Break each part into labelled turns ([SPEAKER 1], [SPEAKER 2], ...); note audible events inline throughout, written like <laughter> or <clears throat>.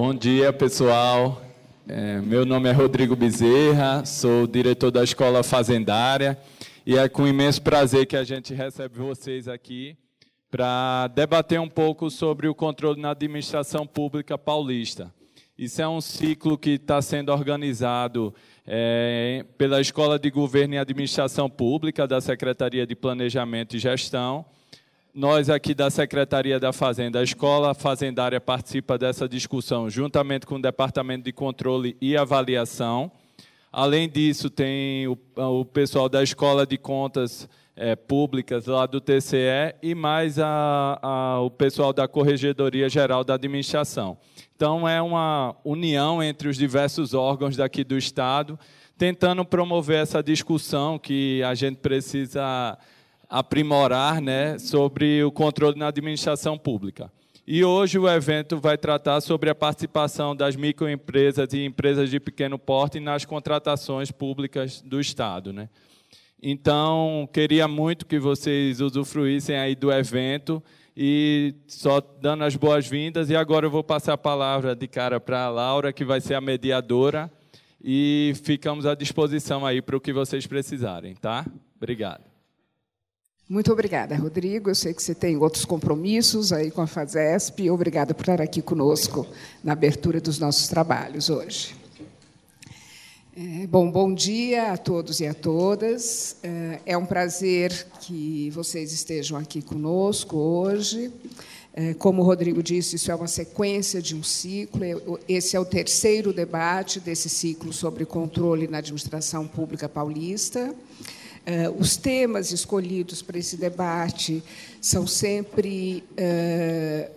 [SPEAKER 1] Bom dia, pessoal. É, meu nome é Rodrigo Bezerra, sou diretor da Escola Fazendária e é com imenso prazer que a gente recebe vocês aqui para debater um pouco sobre o controle na administração pública paulista. Isso é um ciclo que está sendo organizado é, pela Escola de Governo e Administração Pública da Secretaria de Planejamento e Gestão nós aqui da Secretaria da Fazenda, a Escola Fazendária participa dessa discussão juntamente com o Departamento de Controle e Avaliação. Além disso, tem o, o pessoal da Escola de Contas é, Públicas lá do TCE e mais a, a, o pessoal da Corregedoria Geral da Administração. Então, é uma união entre os diversos órgãos daqui do Estado, tentando promover essa discussão que a gente precisa aprimorar né, sobre o controle na administração pública. E hoje o evento vai tratar sobre a participação das microempresas e empresas de pequeno porte nas contratações públicas do Estado. Né? Então, queria muito que vocês usufruíssem aí do evento e só dando as boas-vindas. E agora eu vou passar a palavra de cara para a Laura, que vai ser a mediadora, e ficamos à disposição aí para o que vocês precisarem, tá? Obrigado.
[SPEAKER 2] Muito obrigada, Rodrigo. Eu sei que você tem outros compromissos aí com a FASESP. Obrigada por estar aqui conosco na abertura dos nossos trabalhos hoje. É, bom, bom dia a todos e a todas. É, é um prazer que vocês estejam aqui conosco hoje. É, como o Rodrigo disse, isso é uma sequência de um ciclo. Esse é o terceiro debate desse ciclo sobre controle na administração pública paulista. Uh, os temas escolhidos para esse debate são sempre. Uh,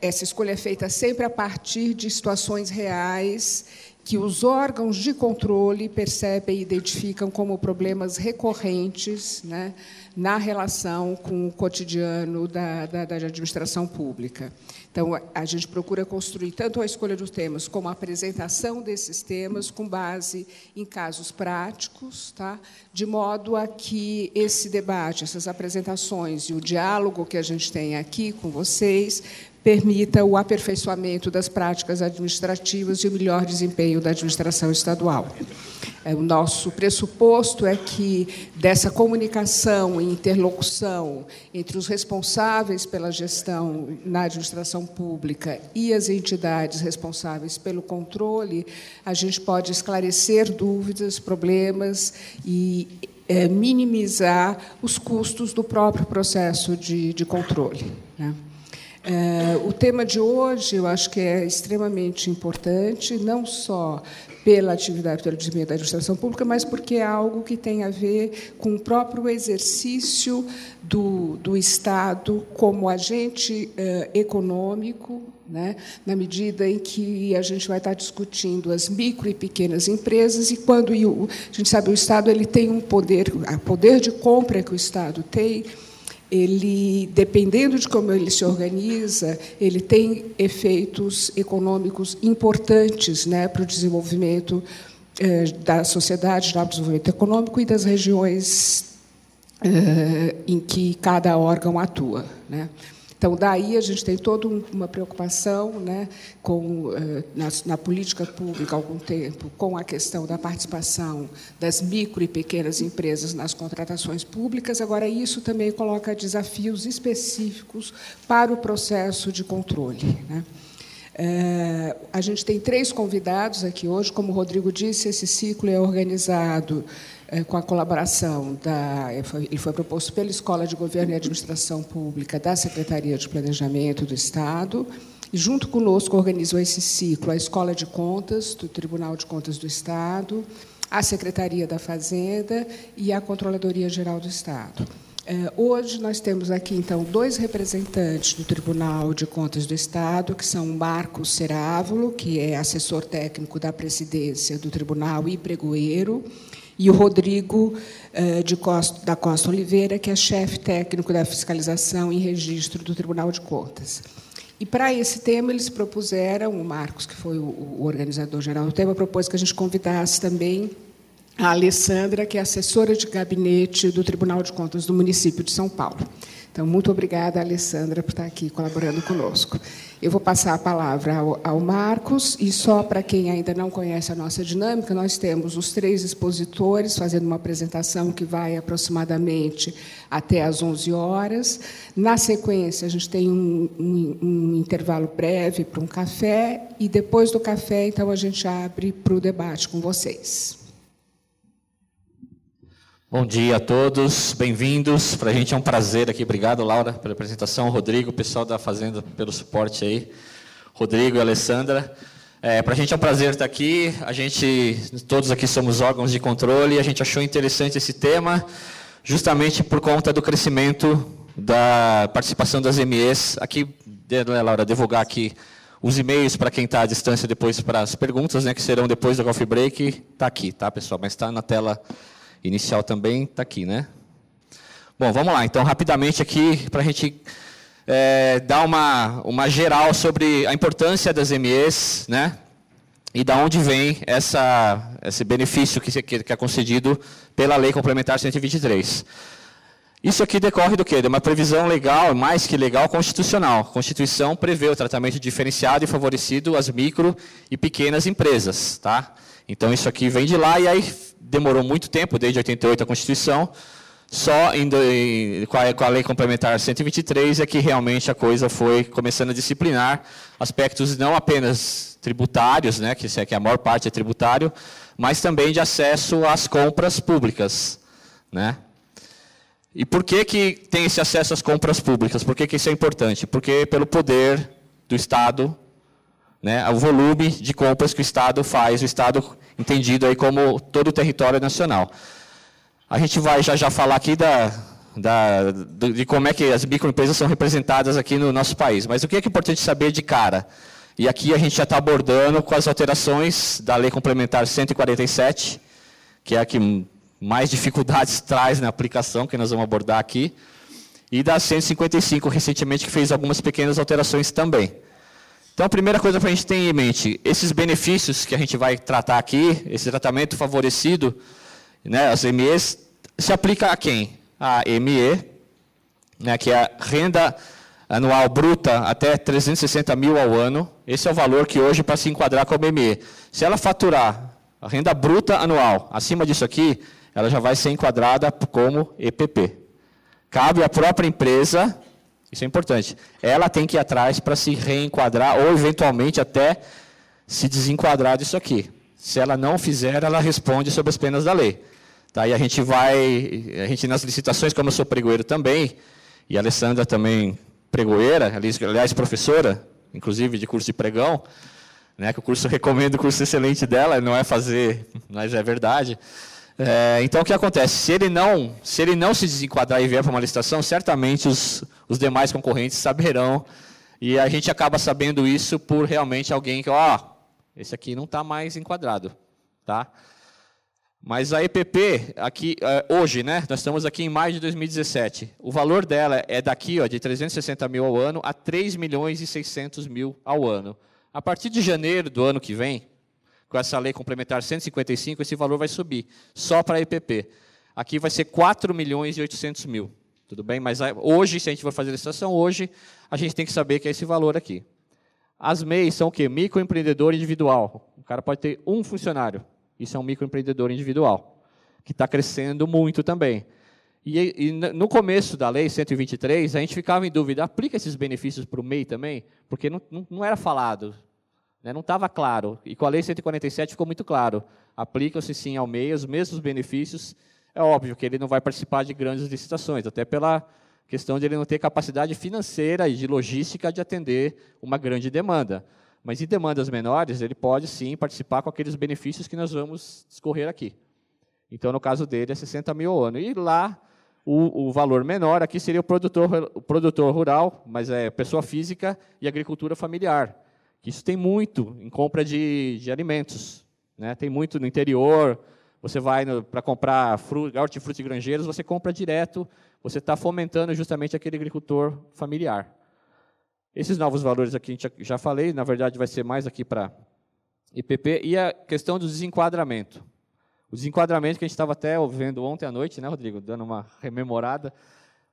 [SPEAKER 2] essa escolha é feita sempre a partir de situações reais que os órgãos de controle percebem e identificam como problemas recorrentes né, na relação com o cotidiano da, da, da administração pública. Então, a gente procura construir tanto a escolha dos temas como a apresentação desses temas com base em casos práticos, tá? de modo a que esse debate, essas apresentações e o diálogo que a gente tem aqui com vocês permita o aperfeiçoamento das práticas administrativas e o melhor desempenho da administração estadual. É, o nosso pressuposto é que dessa comunicação e interlocução entre os responsáveis pela gestão na administração pública e as entidades responsáveis pelo controle, a gente pode esclarecer dúvidas, problemas e é, minimizar os custos do próprio processo de, de controle. Né? É, o tema de hoje eu acho que é extremamente importante, não só pela atividade do desenvolvimento da administração pública, mas porque é algo que tem a ver com o próprio exercício do, do Estado como agente é, econômico, né, na medida em que a gente vai estar discutindo as micro e pequenas empresas e quando e o, a gente sabe o Estado ele tem um poder, o poder de compra que o Estado tem ele, dependendo de como ele se organiza, ele tem efeitos econômicos importantes né, para o desenvolvimento eh, da sociedade, para o desenvolvimento econômico e das regiões eh, em que cada órgão atua. Né? Então, daí a gente tem toda uma preocupação né, com, eh, na, na, política pública há algum tempo com a questão da participação das micro e pequenas empresas nas contratações públicas. Agora, isso também coloca desafios específicos para o processo de controle. Né? É, a gente tem três convidados aqui hoje. Como o Rodrigo disse, esse ciclo é organizado eh, com a colaboração da. Eh, ele foi proposto pela Escola de Governo e Administração Pública da Secretaria de Planejamento do Estado. E, junto conosco, organizou esse ciclo a Escola de Contas do Tribunal de Contas do Estado, a Secretaria da Fazenda e a Controladoria Geral do Estado. Eh, hoje nós temos aqui, então, dois representantes do Tribunal de Contas do Estado, que são Marcos Cerávulo, que é assessor técnico da presidência do tribunal e pregoeiro, e o Rodrigo eh, Costa, da Costa Oliveira, que é chefe técnico da fiscalização e registro do Tribunal de Contas. E para esse tema eles propuseram, o Marcos, que foi o organizador geral do tema, propôs que a gente convidasse também a Alessandra, que é assessora de gabinete do Tribunal de Contas do município de São Paulo. Então, muito obrigada, Alessandra, por estar aqui colaborando conosco. Eu vou passar a palavra ao, ao Marcos, e só para quem ainda não conhece a nossa dinâmica, nós temos os três expositores fazendo uma apresentação que vai aproximadamente até às 11 horas. Na sequência, a gente tem um, um, um intervalo breve para um café, e depois do café, então, a gente abre para o debate com vocês.
[SPEAKER 3] Bom dia a todos, bem-vindos. Para a gente é um prazer aqui. Obrigado, Laura, pela apresentação. Rodrigo, pessoal da Fazenda, pelo suporte aí. Rodrigo e Alessandra. É, para a gente é um prazer estar aqui. A gente, todos aqui somos órgãos de controle. A gente achou interessante esse tema, justamente por conta do crescimento da participação das MEs. Aqui, né, Laura, divulgar aqui os e-mails para quem está à distância depois para as perguntas, né, que serão depois do coffee break. Está aqui, tá, pessoal? Mas está na tela inicial também está aqui, né? Bom, vamos lá. Então, rapidamente aqui, para a gente é, dar uma, uma geral sobre a importância das MEs, né? E da onde vem essa, esse benefício que, que, que é concedido pela Lei Complementar 123. Isso aqui decorre do quê? De uma previsão legal, mais que legal, constitucional. A Constituição prevê o tratamento diferenciado e favorecido às micro e pequenas empresas, tá? Então isso aqui vem de lá e aí demorou muito tempo, desde 88 a Constituição, só em, com, a, Lei Complementar 123 é que realmente a coisa foi começando a disciplinar aspectos não apenas tributários, né, que, é que a maior parte é tributário, mas também de acesso às compras públicas. Né? E por que, que tem esse acesso às compras públicas? Por que, que isso é importante? Porque pelo poder do Estado né, o volume de compras que o Estado faz, o Estado entendido aí como todo o território nacional. A gente vai já já falar aqui da, da, de como é que as microempresas são representadas aqui no nosso país. Mas o que é, que é importante saber de cara? E aqui a gente já está abordando com as alterações da Lei Complementar 147, que é a que mais dificuldades <laughs> traz na aplicação, que nós vamos abordar aqui, e da 155, recentemente, que fez algumas pequenas alterações também. Então, a primeira coisa para a gente ter em mente, esses benefícios que a gente vai tratar aqui, esse tratamento favorecido, né, as MEs, se aplica a quem? A ME, né, que é a renda anual bruta até 360 mil ao ano. Esse é o valor que hoje para se enquadrar como ME. Se ela faturar a renda bruta anual acima disso aqui, ela já vai ser enquadrada como EPP. Cabe à própria empresa isso é importante. Ela tem que ir atrás para se reenquadrar ou eventualmente até se desenquadrar disso aqui. Se ela não fizer, ela responde sob as penas da lei. Tá? E a gente vai, a gente nas licitações, como eu sou pregoeiro também, e a Alessandra também pregoeira, aliás, professora, inclusive de curso de pregão, né, que o curso recomendo, o curso excelente dela, não é fazer, mas é verdade. É, então o que acontece? Se ele não se, ele não se desenquadrar e vier para uma licitação, certamente os, os demais concorrentes saberão. E a gente acaba sabendo isso por realmente alguém que, ó, esse aqui não está mais enquadrado. Tá? Mas a EPP, aqui, é, hoje, né, nós estamos aqui em maio de 2017, o valor dela é daqui, ó, de 360 mil ao ano a 3 milhões e 600 mil ao ano. A partir de janeiro do ano que vem, com essa lei complementar 155, esse valor vai subir, só para a EPP. Aqui vai ser 4 milhões e 800 mil, tudo bem? Mas ah, hoje, se a gente for fazer a licitação hoje, a gente tem que saber que é esse valor aqui. As MEIs são o quê? Microempreendedor individual. O cara pode ter um funcionário. Isso é um microempreendedor individual, que está crescendo muito também. E, e, no começo da lei 123, a gente ficava em dúvida, aplica esses benefícios para o MEI também? Porque não, não, não, era falado. Né, não estava claro. E com a Lei 147 ficou muito claro. Aplicam-se sim ao MEI os mesmos benefícios. É óbvio que ele não vai participar de grandes licitações, até pela questão de ele não ter capacidade financeira e de logística de atender uma grande demanda. Mas em demandas menores, ele pode sim participar com aqueles benefícios que nós vamos discorrer aqui. Então, no caso dele, é 60 mil ao ano. E lá, o, o, valor menor aqui seria o produtor, o produtor rural, mas é pessoa física e agricultura familiar. Que isso tem muito em compra de, de alimentos. Né? Tem muito no interior. Você vai para comprar fruta, hortifruti granjeiros, você compra direto. Você está fomentando justamente aquele agricultor familiar. Esses novos valores aqui, a gente já falei, na verdade vai ser mais aqui para IPP. E a questão do desenquadramento. O desenquadramento que a gente estava até vendo ontem à noite, né, Rodrigo? Dando uma rememorada.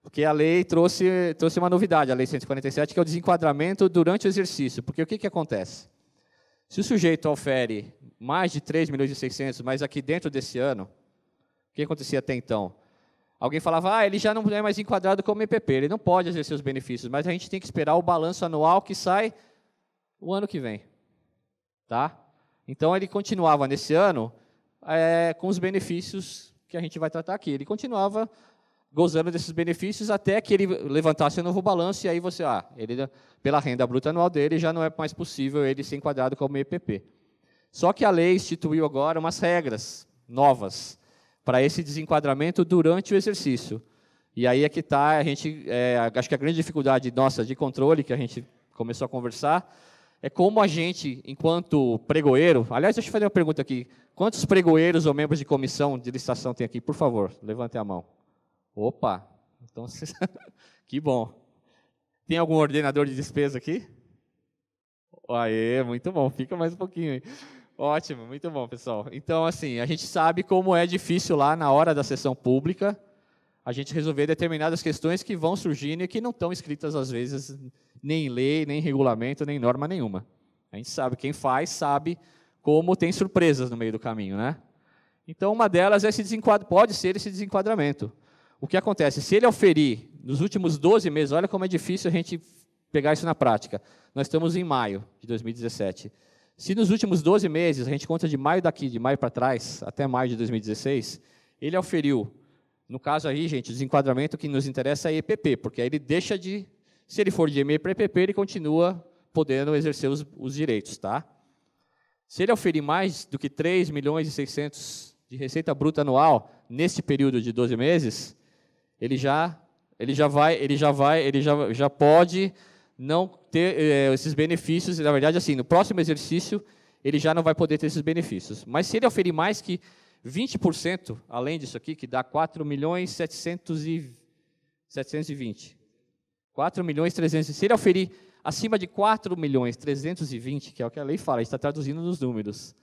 [SPEAKER 3] Porque a lei trouxe, trouxe uma novidade, a lei 147, que é o desenquadramento durante o exercício. Porque o que, que acontece? Se o sujeito ofere mais de 3 milhões e 600, mas aqui dentro desse ano, o que acontecia até então? Alguém falava, ah, ele já não é mais enquadrado como MPP, ele não pode exercer os benefícios, mas a gente tem que esperar o balanço anual que sai o ano que vem. Tá? Então ele continuava nesse ano é, com os benefícios que a gente vai tratar aqui. Ele continuava gozando desses benefícios até que ele levantasse um novo balanço e aí você, ah, ele, pela renda bruta anual dele, já não é mais possível ele ser enquadrado como EPP. Só que a lei instituiu agora umas regras novas para esse desenquadramento durante o exercício. E aí é que está, a gente, é, acho que a grande dificuldade nossa de controle que a gente começou a conversar é como a gente, enquanto pregoeiro, aliás, deixa eu fazer uma pergunta aqui, quantos pregoeiros ou membros de comissão de licitação tem aqui? Por favor, levante a mão. Opa, então <laughs> que bom. Tem algum ordenador de despesa aqui? Aê, muito bom, fica mais um pouquinho aí. Ótimo, muito bom, pessoal. Então, assim, a gente sabe como é difícil lá na hora da sessão pública a gente resolver determinadas questões que vão surgindo e que não estão escritas, às vezes, nem em lei, nem em regulamento, nem em norma nenhuma. A gente sabe, quem faz sabe como tem surpresas no meio do caminho, né? Então, uma delas é esse desenquadro, pode ser esse desenquadramento o que acontece? Se ele oferir nos últimos 12 meses, olha como é difícil a gente pegar isso na prática. Nós estamos em maio de 2017. Se nos últimos 12 meses, a gente conta de maio daqui, de maio para trás, até maio de 2016, ele oferiu, no caso aí, gente, o desenquadramento que nos interessa é EPP, porque aí ele deixa de, se ele for de EME para EPP, ele continua podendo exercer os, os direitos, tá? Se ele oferir mais do que 3 milhões e 600 de receita bruta anual neste período de 12 meses, ele já ele já vai, ele já vai, ele já, já pode não ter é, esses benefícios. Na verdade, assim, no próximo exercício ele já não vai poder ter esses benefícios. Mas se ele oferir mais que 20%, além disso aqui, que dá 4 milhões 720. 4 milhões 300. Se ele oferir acima de 4 milhões 320, que é o que a lei fala, a está traduzindo nos números,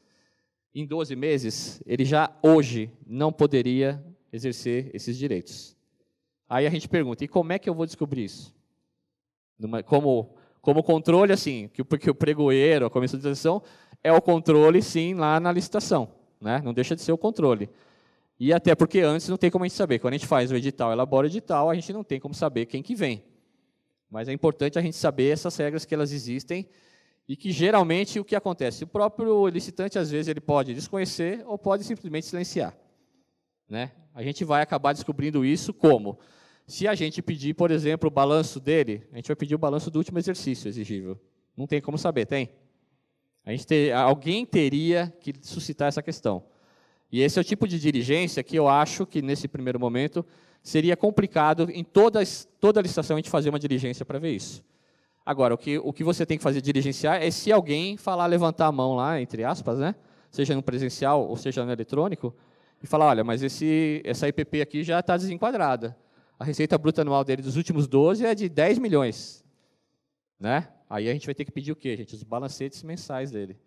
[SPEAKER 3] em 12 meses, ele já hoje não poderia exercer esses direitos. Aí a gente pergunta: e como é que eu vou descobrir isso? Como, como controle, assim, que, porque o pregoeiro, a comissão de licitação, é o controle, sim, lá na licitação. Né? Não deixa de ser o controle. E até porque antes não tem como a gente saber. Quando a gente faz o edital, elabora o edital, a gente não tem como saber quem que vem. Mas é importante a gente saber essas regras que elas existem e que geralmente o que acontece? O próprio licitante, às vezes, ele pode desconhecer ou pode simplesmente silenciar. Né? A gente vai acabar descobrindo isso como? Se a gente pedir, por exemplo, o balanço dele, a gente vai pedir o balanço do último exercício exigível. Não tem como saber, tem? A gente ter, alguém teria que suscitar essa questão. E esse é o tipo de diligência que eu acho que, nesse primeiro momento, seria complicado em todas, toda a licitação a gente fazer uma diligência para ver isso. Agora, o que, o que você tem que fazer diligenciar é se alguém falar, levantar a mão lá, entre aspas, né? seja no presencial ou seja no eletrônico, e falar, olha, mas esse, essa IPP aqui já está desenquadrada a receita bruta anual dele dos últimos 12 é de 10 milhões. Né? Aí a gente vai ter que pedir o quê, gente? Os balancetes mensais dele.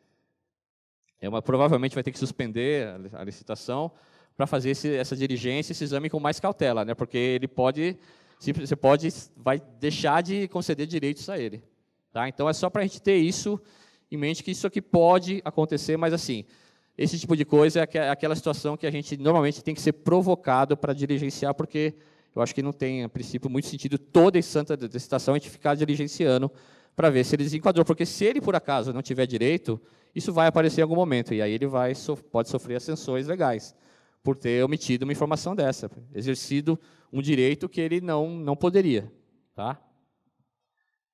[SPEAKER 3] É uma, provavelmente vai ter que suspender a, licitação para fazer esse, essa diligência, esse exame com mais cautela, né? porque ele pode, você pode, vai deixar de conceder direitos a ele. Tá? Então é só para a gente ter isso em mente, que isso aqui pode acontecer, mas assim, esse tipo de coisa é, é aquela situação que a gente normalmente tem que ser provocado para diligenciar, porque eu acho que não tem, a princípio, muito sentido toda e santa citação a gente ficar diligenciando para ver se ele desenquadrou, porque se ele, por acaso, não tiver direito, isso vai aparecer em algum momento, e aí ele vai, pode sofrer ascensões legais por ter omitido uma informação dessa, exercido um direito que ele não, não poderia. Tá?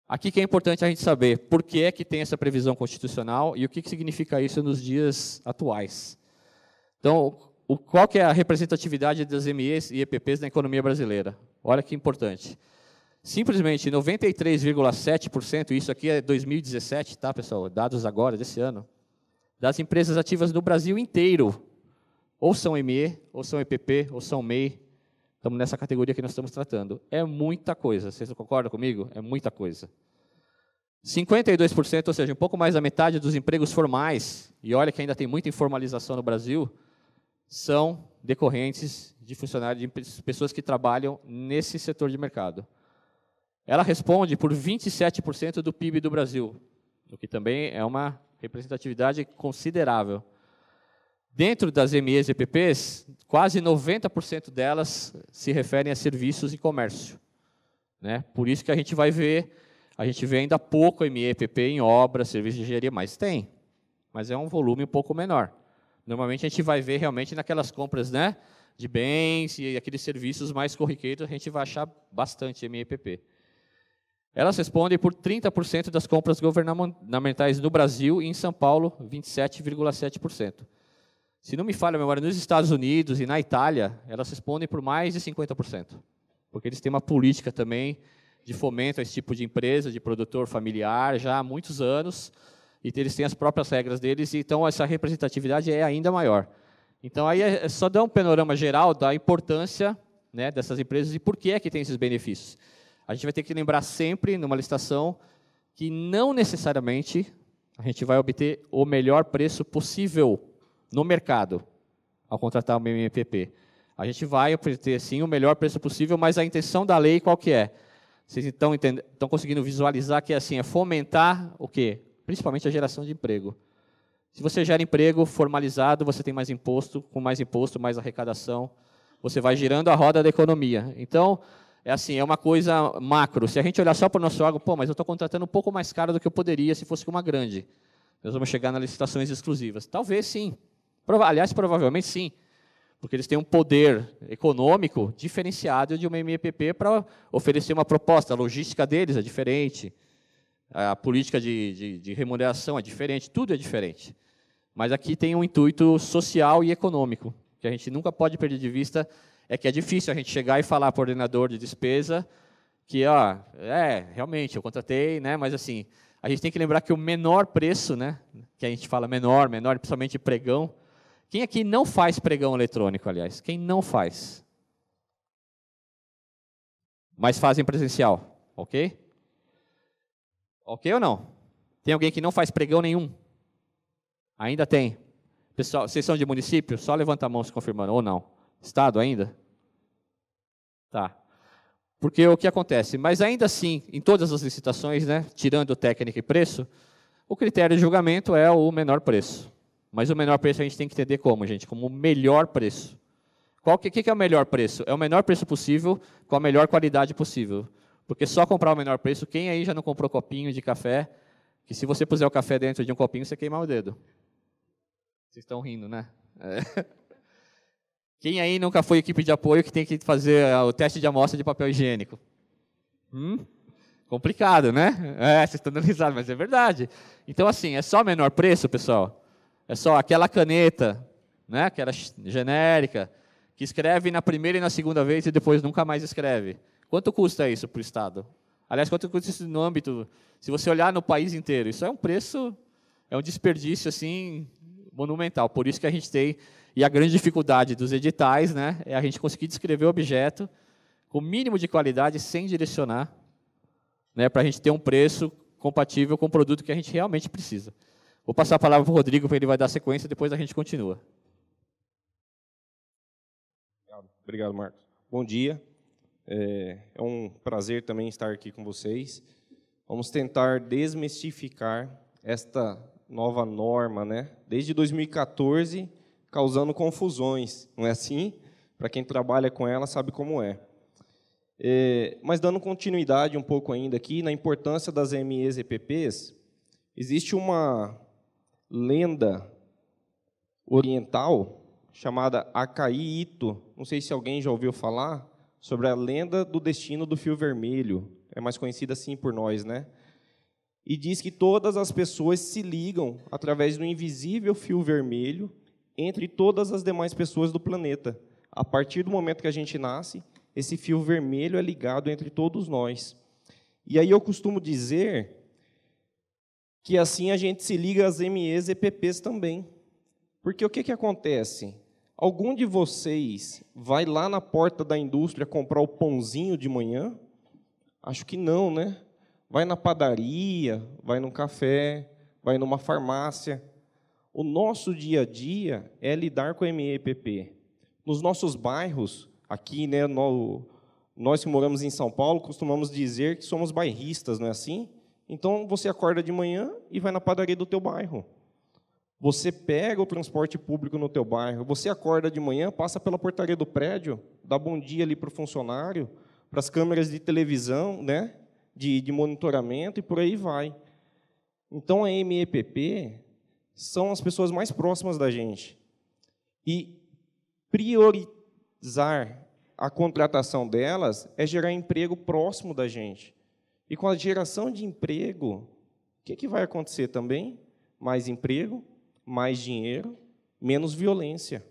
[SPEAKER 3] Aqui que é importante a gente saber por que é que tem essa previsão constitucional e o que, que significa isso nos dias atuais. Então, o, qual que é a representatividade das MEs e EPPs na economia brasileira? Olha que importante. Simplesmente 93,7%, isso aqui é 2017, tá, pessoal? Dados agora, desse ano, das empresas ativas no Brasil inteiro, ou são ME, ou são EPP, ou são MEI, estamos nessa categoria que nós estamos tratando. É muita coisa, vocês não concordam comigo? É muita coisa. 52%, ou seja, um pouco mais da metade dos empregos formais, e olha que ainda tem muita informalização no Brasil, são decorrentes de funcionários, de pessoas que trabalham nesse setor de mercado. Ela responde por 27% do PIB do Brasil, o que também é uma representatividade considerável. Dentro das MEs e EPPs, quase 90% delas se referem a serviços e comércio. Né? Por isso que a gente vai ver, a gente vê ainda pouco MEPP em obra, serviço de engenharia, mas tem. Mas é um volume um pouco menor. Normalmente a gente vai ver realmente naquelas compras né, de bens e aqueles serviços mais corriqueiros, a gente vai achar bastante MEPP. Elas respondem por 30% das compras governamentais no Brasil e em São Paulo, 27,7%. Se não me falha a memória, nos Estados Unidos e na Itália, elas respondem por mais de 50%, porque eles têm uma política também de fomento a esse tipo de empresa, de produtor familiar, já há muitos anos e eles têm as próprias regras deles, então essa representatividade é ainda maior. Então, aí é, é só dar um panorama geral da importância né, dessas empresas e por que é que tem esses benefícios. A gente vai ter que lembrar sempre, numa licitação, que não necessariamente a gente vai obter o melhor preço possível no mercado ao contratar o MPP. A gente vai obter, sim, o melhor preço possível, mas a intenção da lei qual que é? Vocês entendendo estão conseguindo visualizar que é, assim, é fomentar o quê? principalmente a geração de emprego. Se você gera emprego formalizado, você tem mais imposto, com mais imposto, mais arrecadação, você vai girando a roda da economia. Então, é assim, é uma coisa macro. Se a gente olhar só para o nosso órgão, pô, mas eu estou contratando um pouco mais caro do que eu poderia se fosse com uma grande. Nós vamos chegar nas licitações exclusivas. Talvez sim. Aliás, provavelmente sim. Porque eles têm um poder econômico diferenciado de uma MEPP para oferecer uma proposta. A logística deles é diferente. A política de, de, de remuneração é diferente, tudo é diferente. Mas aqui tem um intuito social e econômico, que a gente nunca pode perder de vista, é que é difícil a gente chegar e falar para o ordenador de despesa que, ó, é, realmente, eu contratei, né, mas assim, a gente tem que lembrar que o menor preço, né, que a gente fala menor, menor, principalmente pregão, quem aqui não faz pregão eletrônico, aliás? Quem não faz? Mas fazem presencial, ok? Ok ou não? Tem alguém que não faz pregão nenhum? Ainda tem. Pessoal, vocês são de município? Só levanta a mão se confirmando, ou não. Estado ainda? Tá. Porque o que acontece? Mas ainda assim, em todas as licitações, né, tirando técnica e preço, o critério de julgamento é o menor preço. Mas o menor preço a gente tem que entender como, gente? Como o melhor preço. Qual que, que é o melhor preço? É o menor preço possível com a melhor qualidade possível. Porque só comprar o menor preço, quem aí já não comprou copinho de café? Que se você puser o café dentro de um copinho, você queimar o dedo. Vocês estão rindo, né? É. <laughs> Quem aí nunca foi equipe de apoio que tem que fazer ah, o teste de amostra de papel higiênico? Hum? Complicado, né? É, vocês estão analisando, mas é verdade. Então, assim, é só menor preço, pessoal. É só aquela caneta, né? aquela genérica, que escreve na primeira e na segunda vez e depois nunca mais escreve. Quanto custa isso para o Estado? Aliás, quanto custa isso no âmbito, se você olhar no país inteiro, isso é um preço, é um desperdício assim monumental. Por isso que a gente tem e a grande dificuldade dos editais, né, é a gente conseguir descrever o objeto com o mínimo de qualidade sem direcionar, né, para a gente ter um preço compatível com o produto que a gente realmente precisa. Vou passar a palavra para o Rodrigo, porque ele vai dar sequência, depois a gente continua. Obrigado, Marcos. Bom dia.
[SPEAKER 4] É, é, um prazer também estar aqui com vocês. Vamos tentar desmistificar esta nova norma, né? Desde 2014, causando confusões, não é assim? Para quem trabalha com ela sabe como é. é. Mas dando continuidade um pouco ainda aqui na importância das MEs e PPs, existe uma lenda oriental chamada Acaí Ito, não sei se alguém já ouviu falar, sobre a lenda do destino do fio vermelho, é mais conhecida assim por nós, né? E diz que todas as pessoas se ligam através do invisível fio vermelho entre todas as demais pessoas do planeta. A partir do momento que a gente nasce, esse fio vermelho é ligado entre todos nós. E aí eu costumo dizer que assim a gente se liga às MEs e EPPs também. Porque o que, que acontece? Algum de vocês vai lá na porta da indústria comprar o pãozinho de manhã? Acho que não, né? Vai na padaria, vai num café, vai numa farmácia. O nosso dia a dia é lidar com o MEPP. Nos nossos bairros, aqui, né, no, nós que moramos em São Paulo, costumamos dizer que somos bairristas, não é assim? Então, você acorda de manhã e vai na padaria do teu bairro. Você pega o transporte público no teu bairro, você acorda de manhã, passa pela portaria do prédio, dá bom dia ali para o funcionário, para as câmeras de televisão, né? De, de monitoramento e por aí vai. Então a MEPP são as pessoas mais próximas da gente. E priorizar a contratação delas é gerar emprego próximo da gente. E com a geração de emprego, o que, que vai acontecer também? Mais emprego, mais dinheiro, menos violência,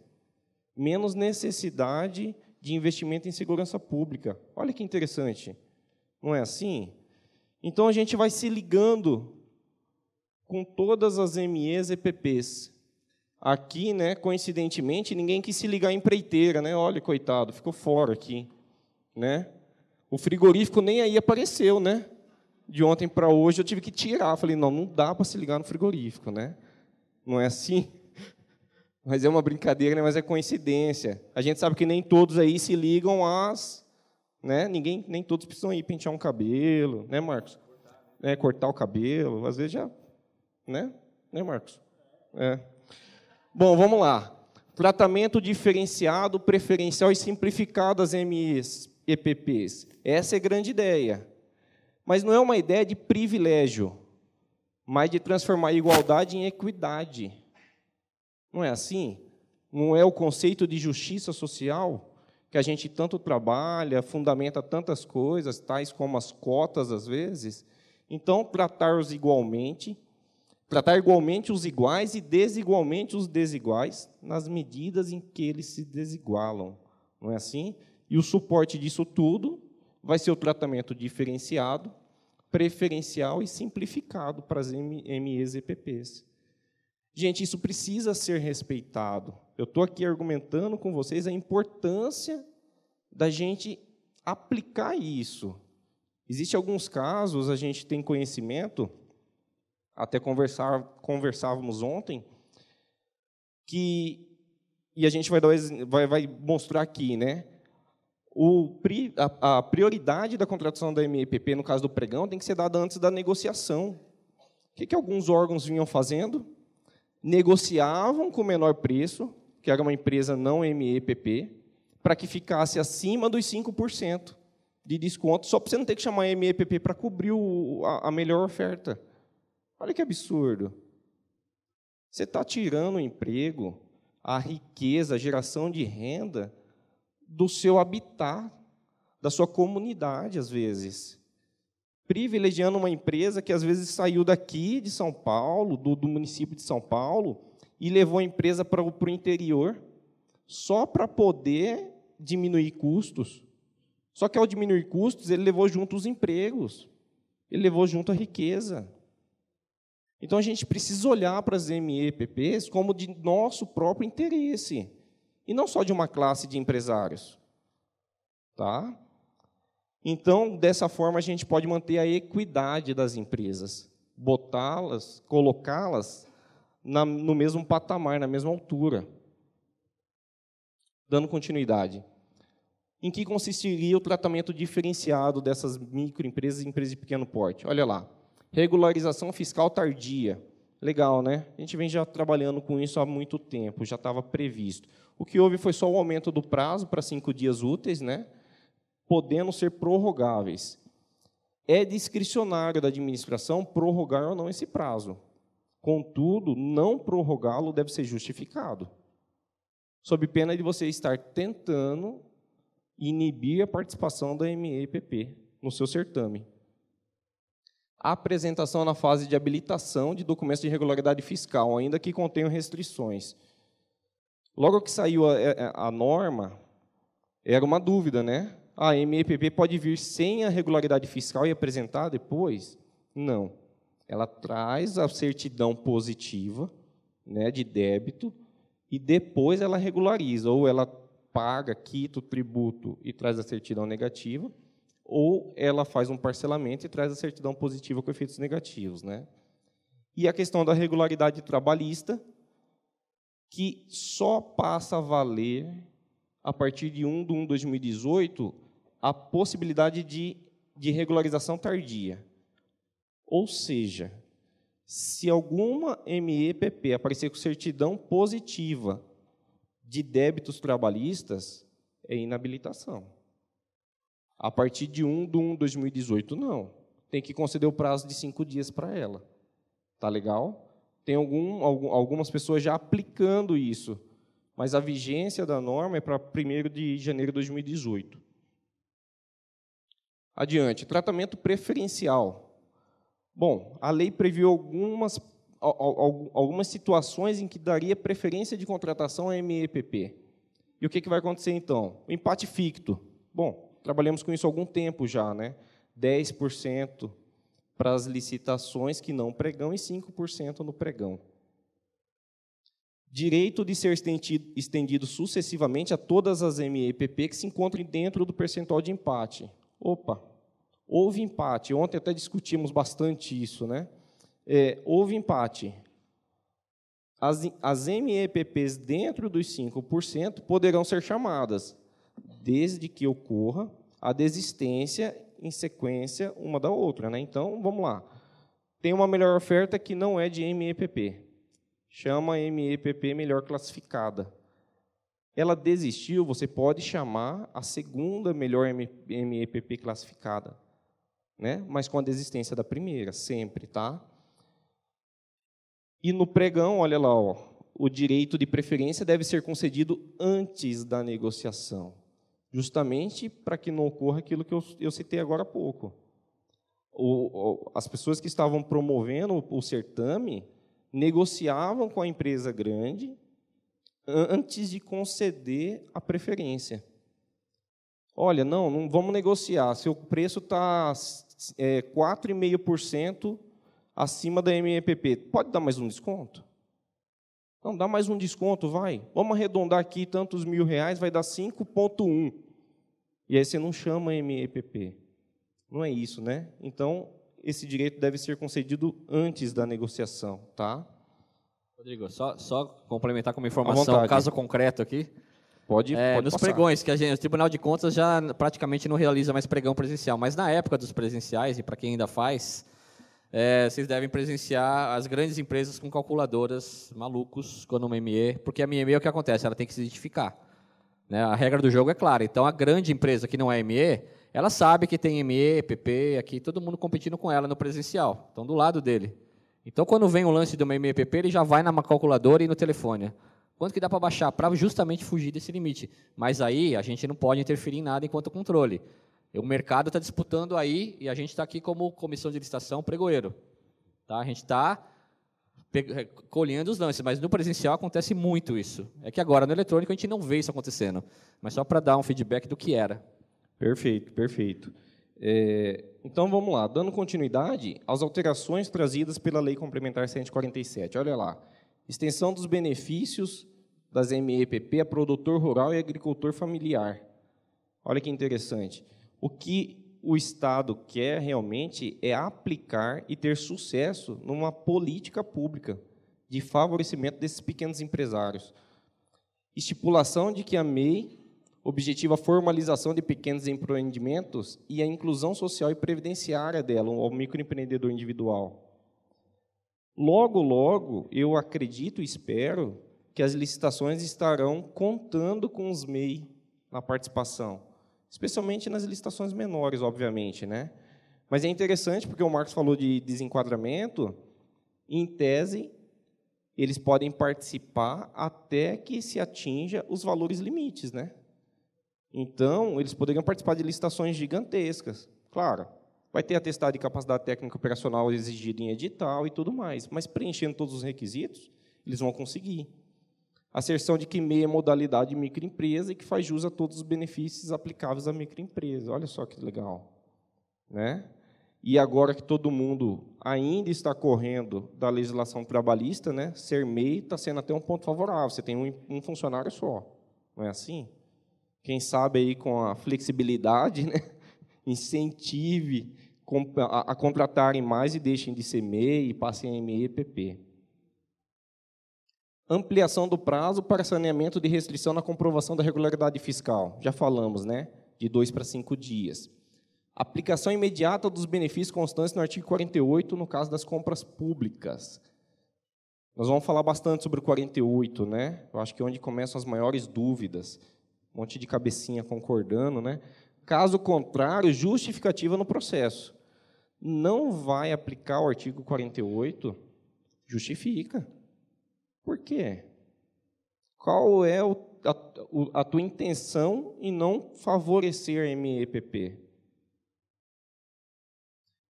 [SPEAKER 4] menos necessidade de investimento em segurança pública. Olha que interessante. Não é assim? Então a gente vai se ligando com todas as MEs e PPs. Aqui, né, coincidentemente, ninguém quis se ligar à empreiteira, né? Olha, coitado, ficou fora aqui, né? O frigorífico nem aí apareceu, né? De ontem para hoje eu tive que tirar, falei, não, não dá para se ligar no frigorífico, né? não é assim? <laughs> Mas é uma brincadeira, né? mas é coincidência. A gente sabe que nem todos aí se ligam às. Né? Ninguém, nem todos precisam ir pentear um cabelo, né, Marcos? É, cortar o cabelo, às vezes já. Né, né Marcos? É. Bom, vamos lá. Tratamento diferenciado, preferencial e simplificado das MEs, EPPs. Essa é a grande ideia. Mas não é uma ideia de privilégio mas de transformar a igualdade em equidade. Não é assim? Não é o conceito de justiça social que a gente tanto trabalha, fundamenta tantas coisas, tais como as cotas às vezes. Então, tratar-os igualmente, tratar igualmente os iguais e desigualmente os desiguais, nas medidas em que eles se desigualam. Não é assim? E o suporte disso tudo vai ser o tratamento diferenciado preferencial e simplificado para as MEs e EPPs. Gente, isso precisa ser respeitado. Eu estou aqui argumentando com vocês a importância da gente aplicar isso. Existem alguns casos, a gente tem conhecimento, até conversar, conversávamos ontem, que, e a gente vai, dar, vai, vai mostrar aqui, né? o, a, a prioridade da contratação da MEPP, no caso do pregão, tem que ser dada antes da negociação. O que, que alguns órgãos vinham fazendo? Negociavam com o menor preço, que era uma empresa não MEPP, para que ficasse acima dos 5% de desconto, só para você não ter que chamar a MEPP para cobrir o, a, a, melhor oferta. Olha que absurdo. Você está tirando o emprego, a riqueza, a geração de renda do seu habitat, da sua comunidade, às vezes. Privilegiando uma empresa que às vezes saiu daqui de São Paulo, do, do município de São Paulo, e levou a empresa para o, para o interior, só para poder diminuir custos. Só que ao diminuir custos, ele levou junto os empregos, ele levou junto a riqueza. Então a gente precisa olhar para as MEPPs como de nosso próprio interesse e não só de uma classe de empresários. Tá? Então, dessa forma, a gente pode manter a equidade das empresas, botá-las, colocá-las no mesmo patamar, na mesma altura. Dando continuidade. Em que consistiria o tratamento diferenciado dessas microempresas e empresas de pequeno porte? Olha lá. Regularização fiscal tardia. Legal, né? A gente vem já trabalhando com isso há muito tempo, já estava previsto. O que houve foi só o aumento do prazo para cinco dias úteis, né? podendo ser prorrogáveis. É discricionário da administração prorrogar ou não esse prazo. Contudo, não prorrogá-lo deve ser justificado, sob pena de você estar tentando inibir a participação da MEPP no seu certame apresentação na fase de habilitação de documentos de regularidade fiscal, ainda que contenham restrições. Logo que saiu a, é, é, a, norma, era uma dúvida, né? A MEPP pode vir sem a regularidade fiscal e apresentar depois? Não. Ela traz a certidão positiva, né, de débito, e depois ela regulariza, ou ela paga, quita o tributo e traz a certidão negativa, ou ela faz um parcelamento e traz a certidão positiva com efeitos negativos. Né? E a questão da regularidade trabalhista, que só passa a valer, a partir de 1 de 1 de 2018, a possibilidade de, de regularização tardia. Ou seja, se alguma MEPP aparecer com certidão positiva de débitos trabalhistas, é inabilitação. A partir de 1 de 1 de 2018, não. Tem que conceder o prazo de cinco dias para ela. Tá legal? Tem algum, algumas pessoas já aplicando isso, mas a vigência da norma é para 1 de janeiro de 2018. Adiante, tratamento preferencial. Bom, a lei previu algumas, algumas situações em que daria preferência de contratação à MEPP. E o que, que vai acontecer então? O empate ficto. Bom, trabalhamos com isso há algum tempo já, né? 10% para as licitações que não pregão e 5% no pregão. Direito de ser estendido, estendido sucessivamente a todas as MEPP que se encontrem dentro do percentual de empate. Opa, houve empate. Ontem até discutimos bastante isso, né? É, houve empate. As, as MEPPs dentro dos 5% poderão ser chamadas, desde que ocorra a desistência em sequência uma da outra. Né? Então, vamos lá. Tem uma melhor oferta que não é de MEPP. Chama MEPP melhor classificada. Ela desistiu, você pode chamar a segunda melhor MEPP classificada, né? mas com a desistência da primeira, sempre. tá? E no pregão, olha lá, ó, o direito de preferência deve ser concedido antes da negociação justamente para que não ocorra aquilo que eu, eu citei agora há pouco. O, o, as pessoas que estavam promovendo o, o certame negociavam com a empresa grande antes de conceder a preferência. Olha, não, não vamos negociar. Seu preço está é, 4,5% acima da MEPP. Pode dar mais um desconto? Não, dá mais um desconto, vai. Vamos arredondar aqui tantos mil reais, vai dar 5,1. E aí você não chama MEPP. Não é isso, né? Então, esse direito deve ser concedido antes da negociação,
[SPEAKER 3] tá? Rodrigo, só, só complementar com uma informação, um caso concreto aqui. Pode, é, pode Nos passar. pregões, que a gente, o Tribunal de Contas já praticamente não realiza mais pregão presencial, mas na época dos presenciais, e para quem ainda faz, é, vocês devem presenciar as grandes empresas com calculadoras malucos quando uma ME, porque a ME é o que acontece, ela tem que se identificar. Né? A regra do jogo é clara. Então, a grande empresa que não é ME, ela sabe que tem ME, PP, aqui, todo mundo competindo com ela no presencial. Então, do lado dele. Então, quando vem o lance de uma ME, PP, ele já vai na calculadora e no telefone. Quanto que dá para baixar? Para justamente fugir desse limite. Mas aí, a gente não pode interferir em nada enquanto controle. O mercado está disputando aí e a gente está aqui como comissão de licitação pregoeiro. Tá? A gente está é, colhendo os lances, mas no presencial acontece muito isso. É que agora no eletrônico a gente não vê isso acontecendo, mas só para dar um feedback do que era.
[SPEAKER 4] Perfeito, perfeito. É, então vamos lá, dando continuidade às alterações trazidas pela Lei Complementar 147. Olha lá, extensão dos benefícios das MEPP a produtor rural e agricultor familiar. Olha que interessante. O que o Estado quer realmente é aplicar e ter sucesso numa política pública de favorecimento desses pequenos empresários. Estipulação de que a MEI objetiva a formalização de pequenos empreendimentos e a inclusão social e previdenciária dela, ao microempreendedor individual. Logo, logo, eu acredito e espero que as licitações estarão contando com os MEI na participação especialmente nas licitações menores, obviamente, né? Mas é interessante porque o Marcos falou de desenquadramento. Em tese, eles podem participar até que se atinja os valores limites, né? Então, eles poderiam participar de licitações gigantescas. Claro, vai ter atestado de capacidade técnica operacional exigida em edital e tudo mais, mas preenchendo todos os requisitos, eles vão conseguir. Acerção de que MEI é modalidade de microempresa e que faz jus a todos os benefícios aplicáveis à microempresa. Olha só que legal. Né? E agora que todo mundo ainda está correndo da legislação trabalhista, né, ser MEI está sendo até um ponto favorável. Você tem um, um, funcionário só, não é assim? Quem sabe aí com a flexibilidade, <laughs> né, incentive a, a contratarem mais e deixem de ser MEI e passem a MEI e Ampliação do prazo para saneamento de restrição na comprovação da regularidade fiscal. Já falamos, né? De dois para cinco dias. Aplicação imediata dos benefícios constantes no artigo 48, no caso das compras públicas. Nós vamos falar bastante sobre o 48, né? Eu acho que é onde começam as maiores dúvidas. Um monte de cabecinha concordando, né? Caso contrário, justificativa no processo. Não vai aplicar o artigo 48? Justifica. Por quê? Qual é o, a, a tua intenção em não favorecer a MEPP?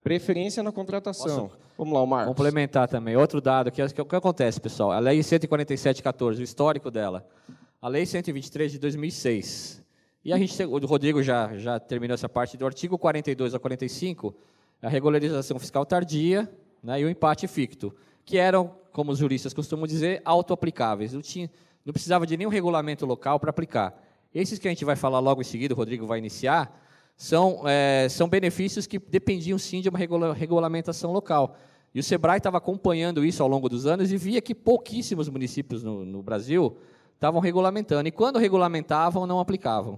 [SPEAKER 4] Preferência na contratação. Posso
[SPEAKER 3] Vamos lá, o Marcos. Complementar também. Outro dado aqui, é o que acontece, pessoal? A Lei 147.14, o histórico dela. A Lei 123 de 2006. E a gente, o Rodrigo já, já terminou essa parte do artigo 42 a 45, a regularização fiscal tardia né, e o empate ficto que eram, como os juristas costumam dizer, autoaplicáveis. Não, tinha, não precisava de nenhum regulamento local para aplicar. Esses que a gente vai falar logo em seguida, o Rodrigo vai iniciar, são, é, são benefícios que dependiam sim de uma regula regulamentação local. E o Sebrae estava acompanhando isso ao longo dos anos e via que pouquíssimos municípios no, no Brasil estavam regulamentando. E quando regulamentavam, não aplicavam.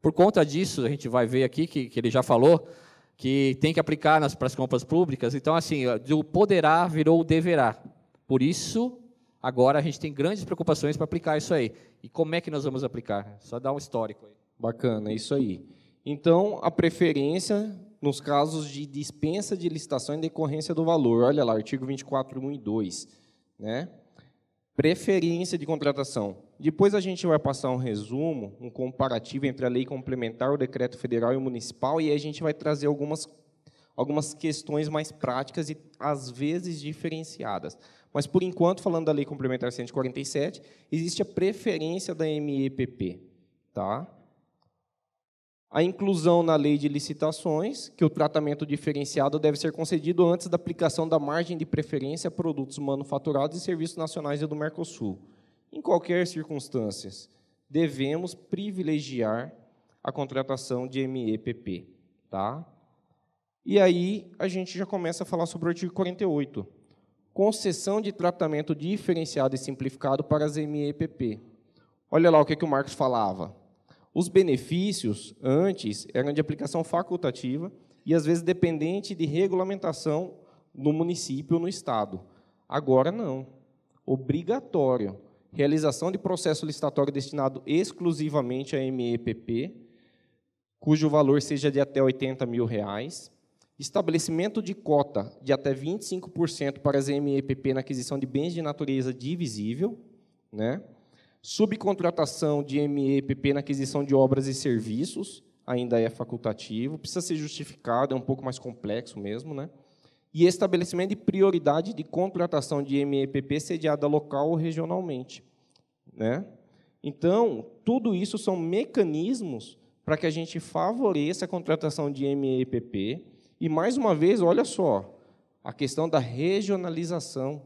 [SPEAKER 3] Por conta disso, a gente vai ver aqui que, que ele já falou, que tem que aplicar nas, para as compras públicas. Então, assim, do poderá virou o deverá. Por isso, agora a gente tem grandes preocupações para aplicar isso aí. E como é que nós vamos aplicar? Só dar um histórico aí. Bacana, é isso aí. Então, a preferência
[SPEAKER 4] nos casos de dispensa de licitação em decorrência do valor. Olha lá, artigo 24.1 e 2. Né? Preferência de contratação. Depois a gente vai passar um resumo, um comparativo entre a lei complementar, o decreto federal e o municipal, e aí a gente vai trazer algumas, algumas questões mais práticas e, às vezes, diferenciadas. Mas, por enquanto, falando da lei complementar 147, existe a preferência da MEPP. Tá? A inclusão na lei de licitações, que o tratamento diferenciado deve ser concedido antes da aplicação da margem de preferência a produtos manufaturados e serviços nacionais e do Mercosul. Em qualquer circunstância, devemos privilegiar a contratação de MEPP, tá? E aí a gente já começa a falar sobre o artigo 48. Concessão de tratamento diferenciado e simplificado para as MEPP. Olha lá o que, é que o Marcos falava. Os benefícios, antes, eram de aplicação facultativa e, às vezes, dependente de regulamentação no município ou no Estado. Agora, não. Obrigatório realização de processo licitatório destinado exclusivamente a MEPP, cujo valor seja de até 80 mil reais, estabelecimento de cota de até 25% para as MEPP na aquisição de bens de natureza divisível, né? subcontratação de MEPP na aquisição de obras e serviços, ainda é facultativo, precisa ser justificado, é um pouco mais complexo mesmo, né? e estabelecimento de prioridade de contratação de MEPP sediada local ou regionalmente. Né? Então, tudo isso são mecanismos para que a gente favoreça a contratação de MEPP. E, mais uma vez, olha só, a questão da regionalização,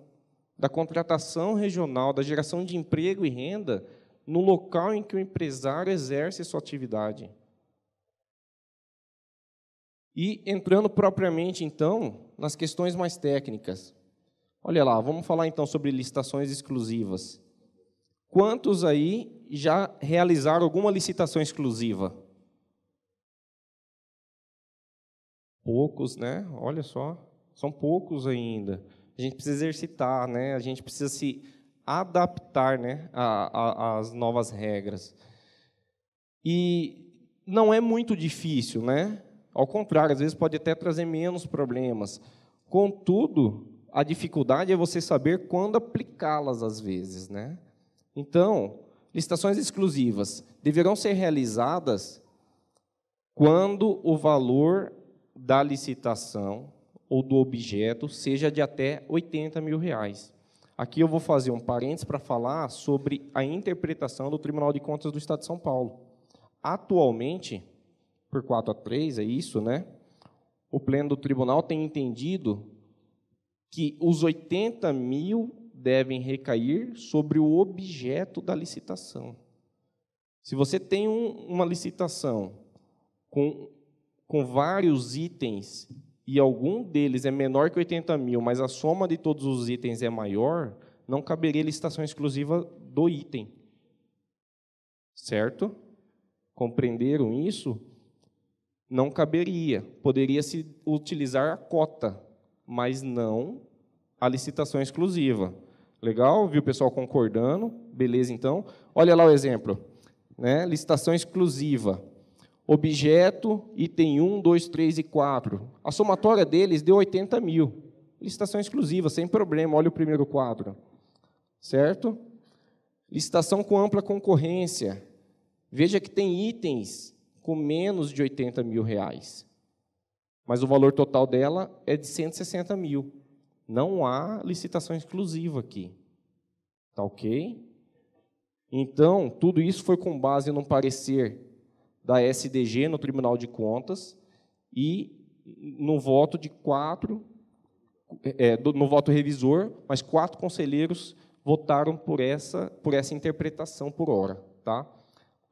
[SPEAKER 4] da contratação regional, da geração de emprego e renda no local em que o empresário exerce sua atividade. E entrando propriamente, então, nas questões mais técnicas. Olha lá, vamos falar então sobre licitações exclusivas. Quantos aí já realizaram alguma licitação exclusiva? Poucos, né? Olha só, são poucos ainda. A gente precisa exercitar, né? A gente precisa se adaptar, né, às novas regras. E não é muito difícil, né? Ao contrário, às vezes pode até trazer menos problemas. Contudo, a dificuldade é você saber quando aplicá-las às vezes, né? Então, licitações exclusivas deverão ser realizadas quando o valor da licitação ou do objeto seja de até 80 mil reais. Aqui eu vou fazer um parênteses para falar sobre a interpretação do Tribunal de Contas do Estado de São Paulo. Atualmente, por 4 a 3, é isso, né? O pleno do tribunal tem entendido que os 80 mil devem recair sobre o objeto da licitação. Se você tem um, uma licitação com, com vários itens e algum deles é menor que 80 mil, mas a soma de todos os itens é maior, não caberia licitação exclusiva do item. Certo? Compreenderam isso? não caberia. Poderia se utilizar a cota, mas não a licitação exclusiva. Legal? Viu o pessoal concordando? Beleza, então. Olha lá o exemplo. Né? Licitação exclusiva. Objeto, item 1, 2, 3 e 4. A somatória deles deu 80 mil. Licitação exclusiva, sem problema. Olha o primeiro quadro. Certo? Licitação com ampla concorrência. Veja que tem itens com menos de 80 mil reais. Mas o valor total dela é de 160 mil. Não há licitação exclusiva aqui. Tá ok? Então, tudo isso foi com base num parecer da SDG no Tribunal de Contas e no voto de quatro, é, no voto revisor, mas quatro conselheiros votaram por essa, por essa interpretação por hora. Tá?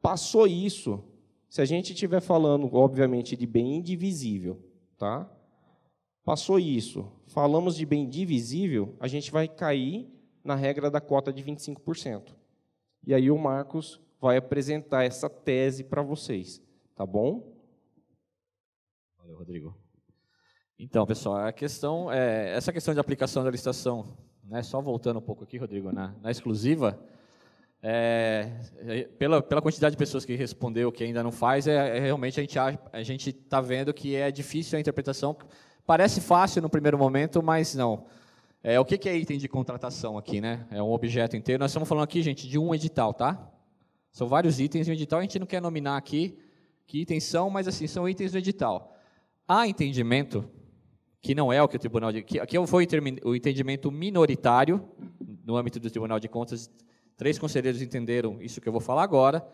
[SPEAKER 4] Passou isso, se a gente estiver falando, obviamente, de bem indivisível, tá? Passou isso, falamos de bem divisível, a gente vai cair na regra da cota de 25%. E aí o Marcos vai apresentar
[SPEAKER 3] essa tese para vocês, tá bom? Valeu, Rodrigo. Então, pessoal, a questão é, essa questão de aplicação da licitação, né, só voltando um pouco aqui, Rodrigo, na, na exclusiva, é, é, pela, pela quantidade de pessoas que respondeu que ainda não faz, é, é realmente a gente está vendo que é difícil a interpretação. Parece fácil no primeiro momento, mas não. É, o que, que é item de contratação aqui? Né? É um objeto inteiro. Nós estamos falando aqui, gente, de um edital, tá? São vários itens um edital, a gente não quer nominar aqui que itens são, mas assim, são itens do edital. Há entendimento, que não é o que o Tribunal de... Contas. Aqui foi o entendimento minoritário, no âmbito do Tribunal de Contas, três conselheiros entenderam isso que eu vou falar agora,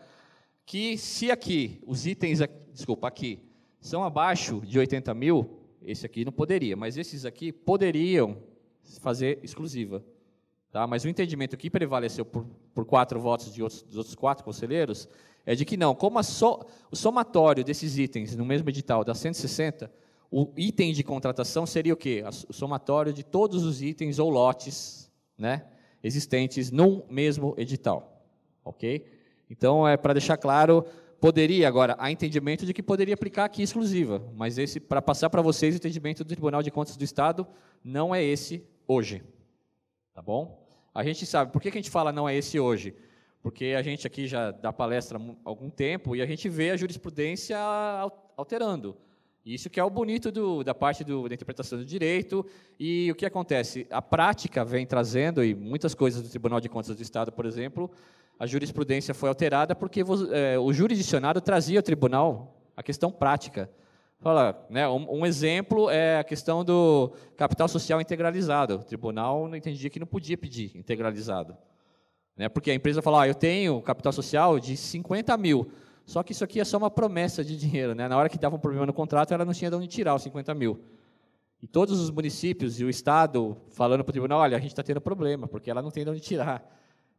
[SPEAKER 3] que se aqui, os itens, desculpa, aqui, são abaixo de 80 mil, esse aqui não poderia, mas esses aqui poderiam fazer exclusiva. Tá? Mas o entendimento que prevaleceu por, por quatro votos de outros, dos outros quatro conselheiros é de que não, como so, o somatório desses itens no mesmo edital da 160, o item de contratação seria o quê? O somatório de todos os itens ou lotes né, existentes num mesmo edital. Ok? Então, é para deixar claro, poderia agora, há entendimento de que poderia aplicar aqui exclusiva, mas esse para passar para vocês o entendimento do Tribunal de Contas do Estado não é esse hoje. Tá bom? A gente sabe, por que, que a gente fala não é esse hoje? Porque a gente aqui já dá palestra há algum tempo e a gente vê a jurisprudência alterando. Isso que é o bonito do, da parte do, da interpretação do direito. E o que acontece? A prática vem trazendo, e muitas coisas do Tribunal de Contas do Estado, por exemplo, a jurisprudência foi alterada porque é, o jurisdicionado trazia ao tribunal a questão prática. Fala, né, um, um, exemplo é a questão do capital social integralizado. O tribunal não entendia que não podia pedir integralizado. Né, porque a empresa fala, ah, eu tenho capital social de 50 mil só que isso aqui é só uma promessa de dinheiro. Né? Na hora que dava um problema no contrato, ela não tinha de onde tirar os 50 mil. E todos os municípios e o Estado falando para o tribunal, olha, a gente está tendo problema, porque ela não tem de onde tirar.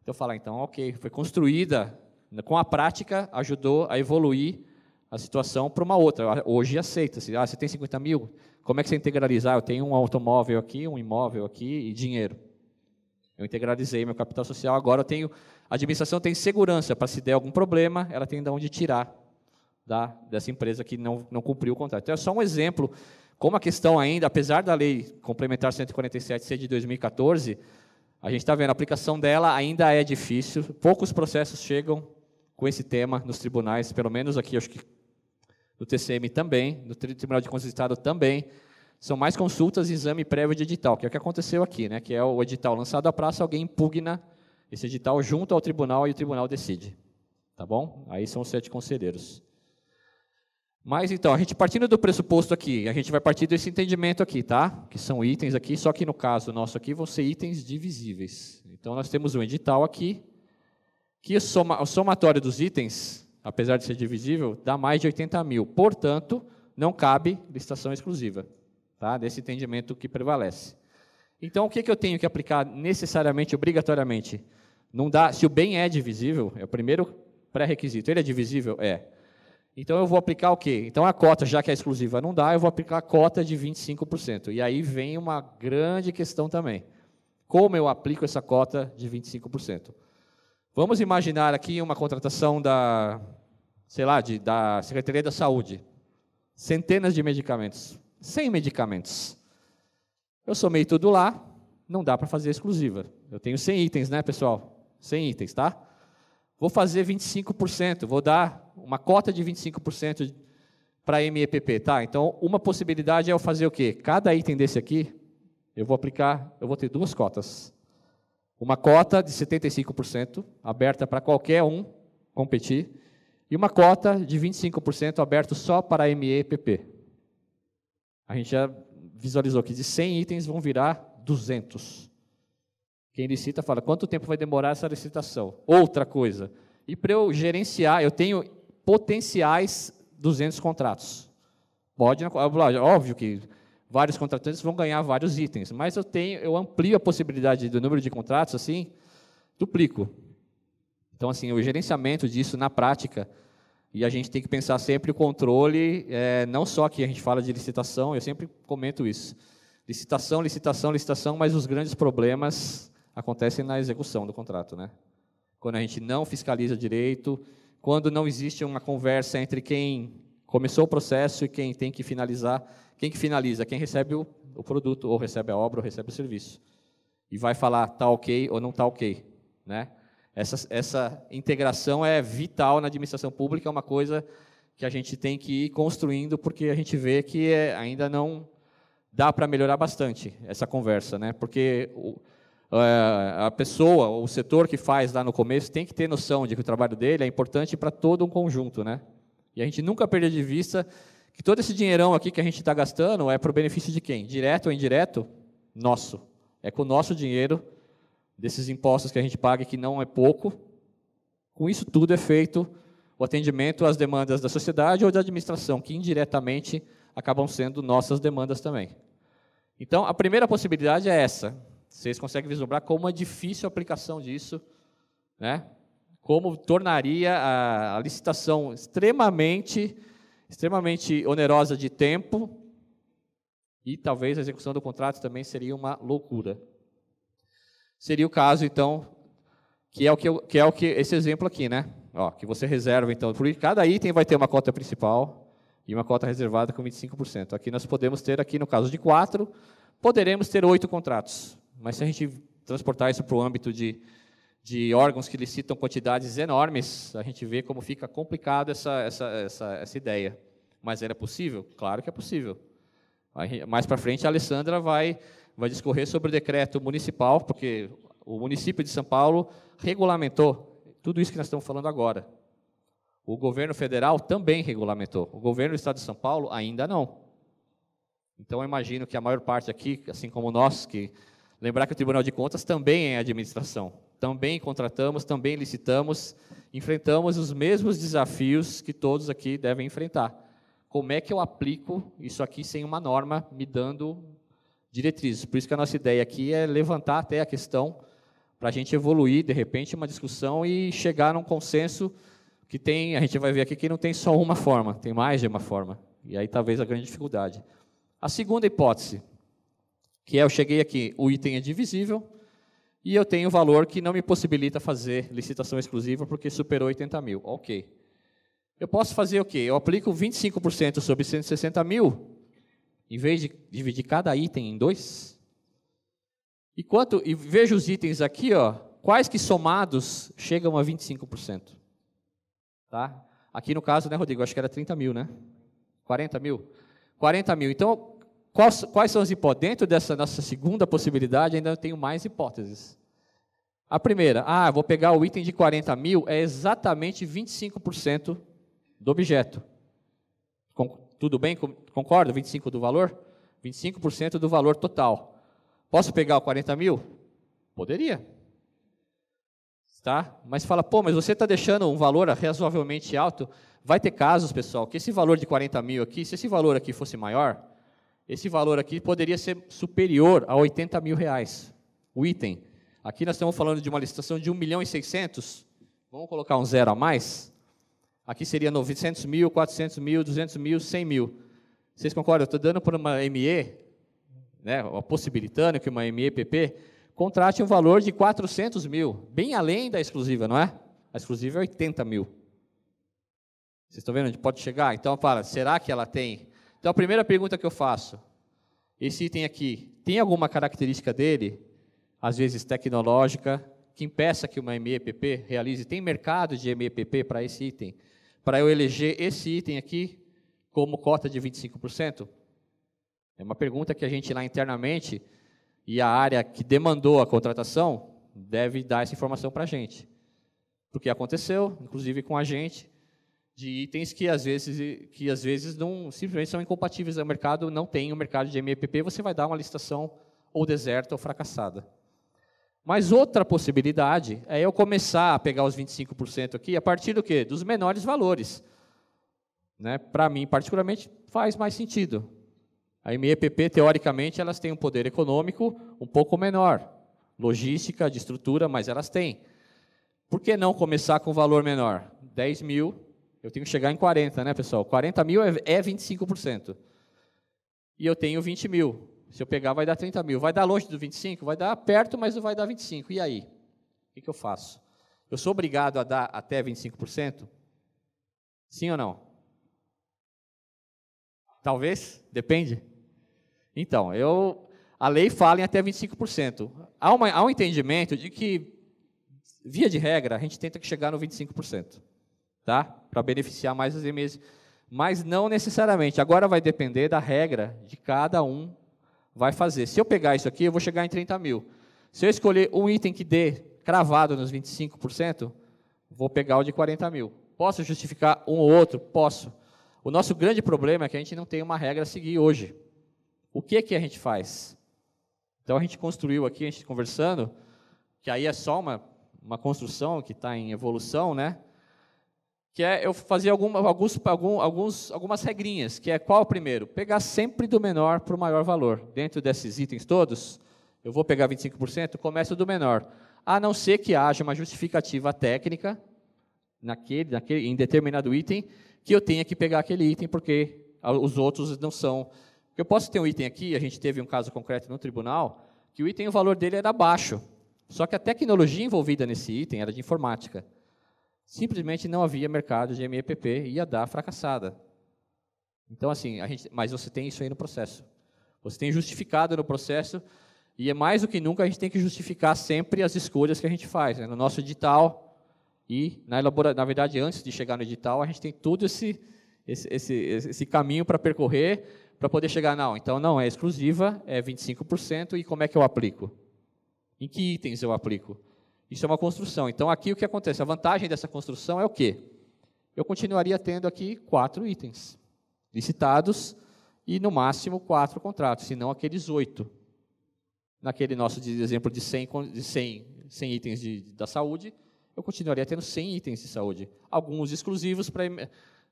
[SPEAKER 3] Então, falar, ah, então, ok, foi construída, né, com a prática, ajudou a evoluir a situação para uma outra. Hoje aceita-se, ah, você tem 50 mil, como é que você integralizar? Eu tenho um automóvel aqui, um imóvel aqui e dinheiro. Eu integralizei meu capital social, agora eu tenho a administração tem segurança para se der algum problema, ela tem de onde tirar da, dessa empresa que não, não cumpriu o contrato. Então, é só um exemplo, como a questão ainda, apesar da lei complementar 147 ser de 2014, a gente está vendo, a aplicação dela ainda é difícil, poucos processos chegam com esse tema nos tribunais, pelo menos aqui, acho que no TCM também, no Tribunal de Contas do Estado também, são mais consultas e exame prévio de edital, que é o que aconteceu aqui, né? que é o edital lançado à praça, alguém impugna esse edital junto ao tribunal e o tribunal decide. Tá bom? Aí são os sete conselheiros. Mas então, a gente partindo do pressuposto aqui, a gente vai partir desse entendimento aqui, tá? Que são itens aqui, só que no caso nosso aqui vão ser itens divisíveis. Então nós temos um edital aqui, que soma, o somatório dos itens, apesar de ser divisível, dá mais de 80 mil. Portanto, não cabe licitação exclusiva, tá? Desse entendimento que prevalece. Então, o que, que eu tenho que aplicar necessariamente, obrigatoriamente? Não dá, se o bem é divisível, é o primeiro pré-requisito. Ele é divisível? É. Então eu vou aplicar o quê? Então a cota, já que a é exclusiva não dá, eu vou aplicar a cota de 25%. E aí vem uma grande questão também. Como eu aplico essa cota de 25%? Vamos imaginar aqui uma contratação da, sei lá, de, da Secretaria da Saúde. Centenas de medicamentos. 100 medicamentos. Eu somei tudo lá, não dá para fazer exclusiva. Eu tenho 100 itens, né, pessoal? 100 itens, tá? Vou fazer 25%, vou dar uma cota de 25% para MEPP, tá? Então, uma possibilidade é eu fazer o quê? Cada item desse aqui, eu vou aplicar, eu vou ter duas cotas. Uma cota de 75% aberta para qualquer um competir e uma cota de 25% aberto só para MEPP. A gente já visualizou que de 100 itens vão virar 200. Quem licita fala quanto tempo vai demorar essa licitação. Outra coisa, e para eu gerenciar, eu tenho potenciais 200 contratos. Pode, é óbvio que vários contratantes vão ganhar vários itens, mas eu tenho, eu amplio a possibilidade do número de contratos assim, duplico. Então assim, o gerenciamento disso na prática e a gente tem que pensar sempre o controle, é, não só que a gente fala de licitação, eu sempre comento isso. Licitação, licitação, licitação, mas os grandes problemas acontecem na execução do contrato, né? Quando a gente não fiscaliza direito, quando não existe uma conversa entre quem começou o processo e quem tem que finalizar, quem que finaliza, quem recebe o, o produto, ou recebe a obra, ou recebe o serviço. E vai falar, está ok ou não está ok, né? Essa, essa integração é vital na administração pública, é uma coisa que a gente tem que ir construindo, porque a gente vê que é, ainda não dá para melhorar bastante essa conversa, né? Porque o, é, a pessoa, o setor que faz lá no começo tem que ter noção de que o trabalho dele é importante para todo um conjunto, né? E a gente nunca perde de vista que todo esse dinheirão aqui que a gente está gastando é para o benefício de quem? Direto ou indireto? Nosso. É com o nosso dinheiro, desses impostos que a gente paga, que não é pouco. Com isso tudo é feito o atendimento às demandas da sociedade ou da administração, que indiretamente acabam sendo nossas demandas também. Então, a primeira possibilidade é essa, vocês conseguem vislumbrar como é difícil a aplicação disso, né? Como tornaria a, a licitação extremamente, extremamente onerosa de tempo e talvez a execução do contrato também seria uma loucura. Seria o caso, então, que é o que, que é o que esse exemplo aqui, né? Ó, que você reserva, então, por cada item vai ter uma cota principal e uma cota reservada com 25%. Aqui nós podemos ter, aqui no caso de quatro, poderemos ter oito contratos. Mas se a gente transportar isso para o âmbito de, de órgãos que licitam quantidades enormes, a gente vê como fica complicado essa, essa, essa, essa ideia. Mas era possível? Claro que é possível. mais para frente, a Alessandra vai, vai discorrer sobre o decreto municipal, porque o município de São Paulo regulamentou tudo isso que nós estamos falando agora. O governo federal também regulamentou. O governo do estado de São Paulo ainda não. Então, eu imagino que a maior parte aqui, assim como nós que Lembrar que o Tribunal de Contas também é administração. Também contratamos, também licitamos, enfrentamos os mesmos desafios que todos aqui devem enfrentar. Como é que eu aplico isso aqui sem uma norma me dando diretrizes? Por isso que a nossa ideia aqui é levantar até a questão para a gente evoluir, de repente, uma discussão e chegar num consenso que tem, a gente vai ver aqui que não tem só uma forma, tem mais de uma forma. E aí talvez a grande dificuldade. A segunda hipótese, que é eu cheguei aqui, o item é divisível e eu tenho valor que não me possibilita fazer licitação exclusiva porque superou 80 mil. Ok. Eu posso fazer o quê? Eu aplico 25% sobre 160 mil, em vez de dividir cada item em dois. E, quanto, e vejo os itens aqui, ó, quais que somados chegam a 25%. Tá? Aqui no caso, né, Rodrigo? Acho que era 30 mil, né? 40 mil? 40 mil. Então, Quais, quais são as hipóteses? Dentro dessa nossa segunda possibilidade, ainda tenho mais hipóteses. A primeira, ah, vou pegar o item de 40 mil, é exatamente 25% do objeto. Com, tudo bem? Com, concordo? 25% do valor? 25% do valor total. Posso pegar o 40 mil? Poderia. Tá? Mas fala, pô, mas você está deixando um valor razoavelmente alto. Vai ter casos, pessoal, que esse valor de 40 mil aqui, se esse valor aqui fosse maior, esse valor aqui poderia ser superior a 80 mil reais, o item. Aqui nós estamos falando de uma licitação de 1 milhão e 600, vamos colocar um zero a mais. Aqui seria 900 mil, 400 mil, 200 mil, 100 mil. Vocês concordam? Eu estou dando para uma ME, né, possibilitando que uma MEPP contrate um valor de 400 mil, bem além da exclusiva, não é? A exclusiva é 80 mil. Vocês estão vendo onde pode chegar? Então, fala, será que ela tem então a primeira pergunta que eu faço: esse item aqui tem alguma característica dele, às vezes tecnológica, que impeça que uma MEPP realize? Tem mercado de MEPP para esse item? Para eu eleger esse item aqui como cota de 25%? É uma pergunta que a gente lá internamente e a área que demandou a contratação deve dar essa informação para a gente. Porque aconteceu, inclusive com a gente, de itens que às vezes que às vezes não simplesmente são incompatíveis ao mercado, não tem o um mercado de MEPP, você vai dar uma licitação ou deserta ou fracassada. Mas outra possibilidade é eu começar a pegar os 25% aqui a partir do quê? Dos menores valores. Né? Para mim, particularmente, faz mais sentido. A MEPP, teoricamente, elas têm um poder econômico um pouco menor, logística, de estrutura, mas elas têm. Por que não começar com um valor menor? 10 mil eu tenho que chegar em 40, né, pessoal? 40 mil é, 25%. É e eu tenho 20 mil. Se eu pegar, vai dar 30 mil. Vai dar longe do 25? Vai dar perto, mas não vai dar 25. E aí? O que, que eu faço? Eu sou obrigado a dar até 25%? Sim ou não? Talvez, depende. Então, eu, a lei fala em até 25%. Há, uma, há um entendimento de que, via de regra, a gente tenta chegar no 25% tá? Para beneficiar mais as MSs. Mas não necessariamente. Agora vai depender da regra de cada um vai fazer. Se eu pegar isso aqui, eu vou chegar em 30 mil. Se eu escolher um item que dê cravado nos 25%, vou pegar o de 40 mil. Posso justificar um ou outro? Posso. O nosso grande problema é que a gente não tem uma regra a seguir hoje. O que, que a gente faz? Então a gente construiu aqui, a gente conversando, que aí é só uma, uma construção que está em evolução, né? que é eu fazia alguma, alguns, alguns, algumas regrinhas, que é qual primeiro? Pegar sempre do menor para o maior valor. Dentro desses itens todos, eu vou pegar 25%, começo do menor. A não ser que haja uma justificativa técnica naquele, naquele, em determinado item, que eu tenha que pegar aquele item, porque os outros não são. Eu posso ter um item aqui, a gente teve um caso concreto no tribunal, que o item, o valor dele era baixo. Só que a tecnologia envolvida nesse item era de informática. Simplesmente não havia mercado de MEPP, ia dar fracassada. Então, assim, a gente, mas você tem isso aí no processo. Você tem justificado no processo, e é mais do que nunca a gente tem que justificar sempre as escolhas que a gente faz. Né? No nosso edital, e na, elabora, na verdade, antes de chegar no edital, a gente tem todo esse, esse, esse, esse caminho para percorrer para poder chegar, não, então não, é exclusiva, é 25%, e como é que eu aplico? Em que itens eu aplico? Isso é uma construção. Então, aqui o que acontece? A vantagem dessa construção é o quê? Eu continuaria tendo aqui quatro itens licitados e, no máximo, quatro contratos, se não aqueles oito. Naquele nosso exemplo de 100, de 100, 100 itens de, da saúde, eu continuaria tendo 100 itens de saúde. Alguns exclusivos para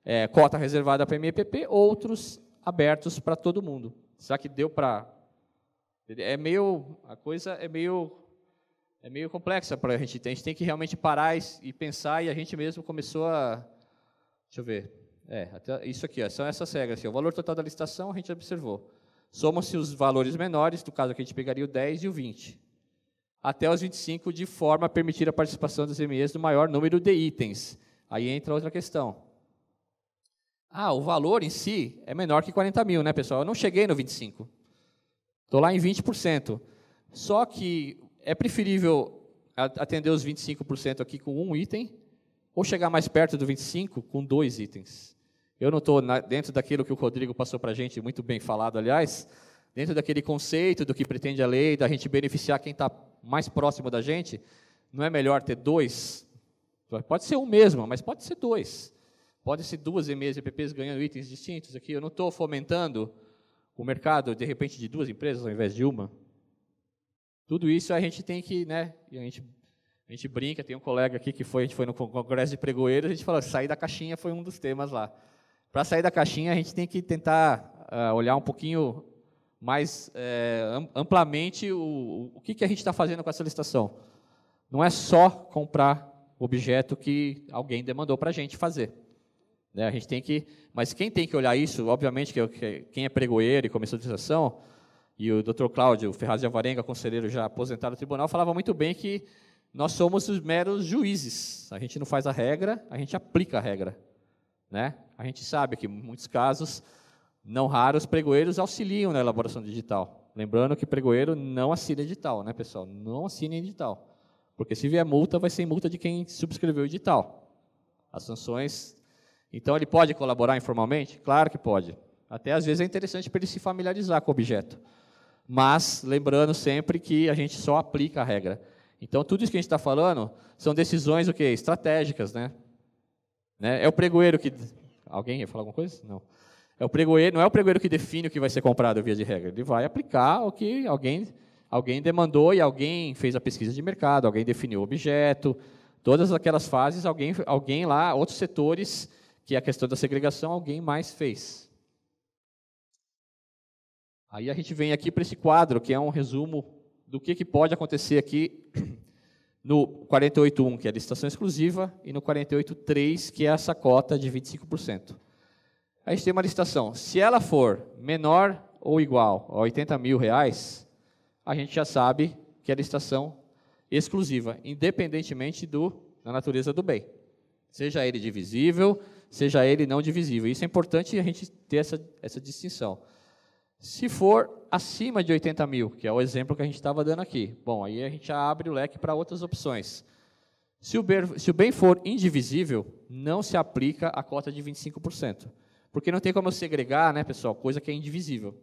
[SPEAKER 3] é, cota reservada para MEPP, outros abertos para todo mundo. Será que deu para... É meio... A coisa é meio é meio complexa para a gente. A gente tem que realmente parar e pensar, e a gente mesmo começou a. Deixa eu ver. É, isso aqui, ó, são essas regras. Assim, o valor total da licitação a gente observou. Somam-se os valores menores, no caso aqui a gente pegaria o 10 e o 20, até os 25, de forma a permitir a participação dos MEs do maior número de itens. Aí entra outra questão. Ah, o valor em si é menor que 40 mil, né, pessoal? Eu não cheguei no 25. Estou lá em 20%. Só que é preferível atender os 25% aqui com um item ou chegar mais perto do 25 com dois itens. Eu não estou dentro daquilo que o Rodrigo passou para a gente, muito bem falado, aliás, dentro daquele conceito do que pretende a lei, da gente beneficiar quem está mais próximo da gente, não é melhor ter dois? Pode ser um mesmo, mas pode ser dois. Pode ser duas EMEs e EPPs ganhando itens distintos aqui. Eu não estou fomentando o mercado, de repente, de duas empresas ao invés de uma. Tudo isso a gente tem que, né? A gente, a gente brinca, tem um colega aqui que foi, a gente foi no congresso de pregoeiros, a gente falou, sair da caixinha foi um dos temas lá. Para sair da caixinha, a gente tem que tentar uh, olhar um pouquinho mais é, amplamente o, o que, que a gente está fazendo com essa licitação. Não é só comprar objeto que alguém demandou para a gente fazer. Né, a gente tem que, mas quem tem que olhar isso, obviamente, que, é que quem é pregoeiro e comercialização, e o Dr. Cláudio Ferraz de Alvarenga, conselheiro já aposentado do tribunal, falava muito bem que nós somos os meros juízes. A gente não faz a regra, a gente aplica a regra. Né? A gente sabe que, em muitos casos, não raros, pregoeiros auxiliam na elaboração digital. Lembrando que pregoeiro não assina edital, né, pessoal? Não assina edital. Porque se vier multa, vai ser multa de quem subscreveu o edital. As sanções. Então, ele pode colaborar informalmente? Claro que pode. Até às vezes é interessante para ele se familiarizar com o objeto mas lembrando sempre que a gente só aplica a regra. Então, tudo isso que a gente está falando são decisões o quê? estratégicas. Né? né? É o pregoeiro que. Alguém ia falar alguma coisa? Não. É o pregoeiro, não é o pregoeiro que define o que vai ser comprado via de regra. Ele vai aplicar o que alguém, alguém demandou e alguém fez a pesquisa de mercado, alguém definiu o objeto. Todas aquelas fases, alguém, alguém lá, outros setores, que é a questão da segregação, alguém mais fez. Aí a gente vem aqui para esse quadro, que é um resumo do que, que pode acontecer aqui <clears throat> no 48.1, que é a licitação exclusiva, e no 48.3, que é essa cota de 25%. A gente tem uma licitação. Se ela for menor ou igual a 80 mil reais, a gente já sabe que é a licitação exclusiva, independentemente do, da natureza do bem. Seja ele divisível, seja ele não divisível. Isso é importante a gente ter essa, essa distinção. Se for acima de 80 mil, que é o exemplo que a gente estava dando aqui, bom, aí a gente já abre o leque para outras opções. Se o, bem, se o bem for indivisível, não se aplica a cota de 25%. Porque não tem como eu segregar, né, pessoal, coisa que é indivisível.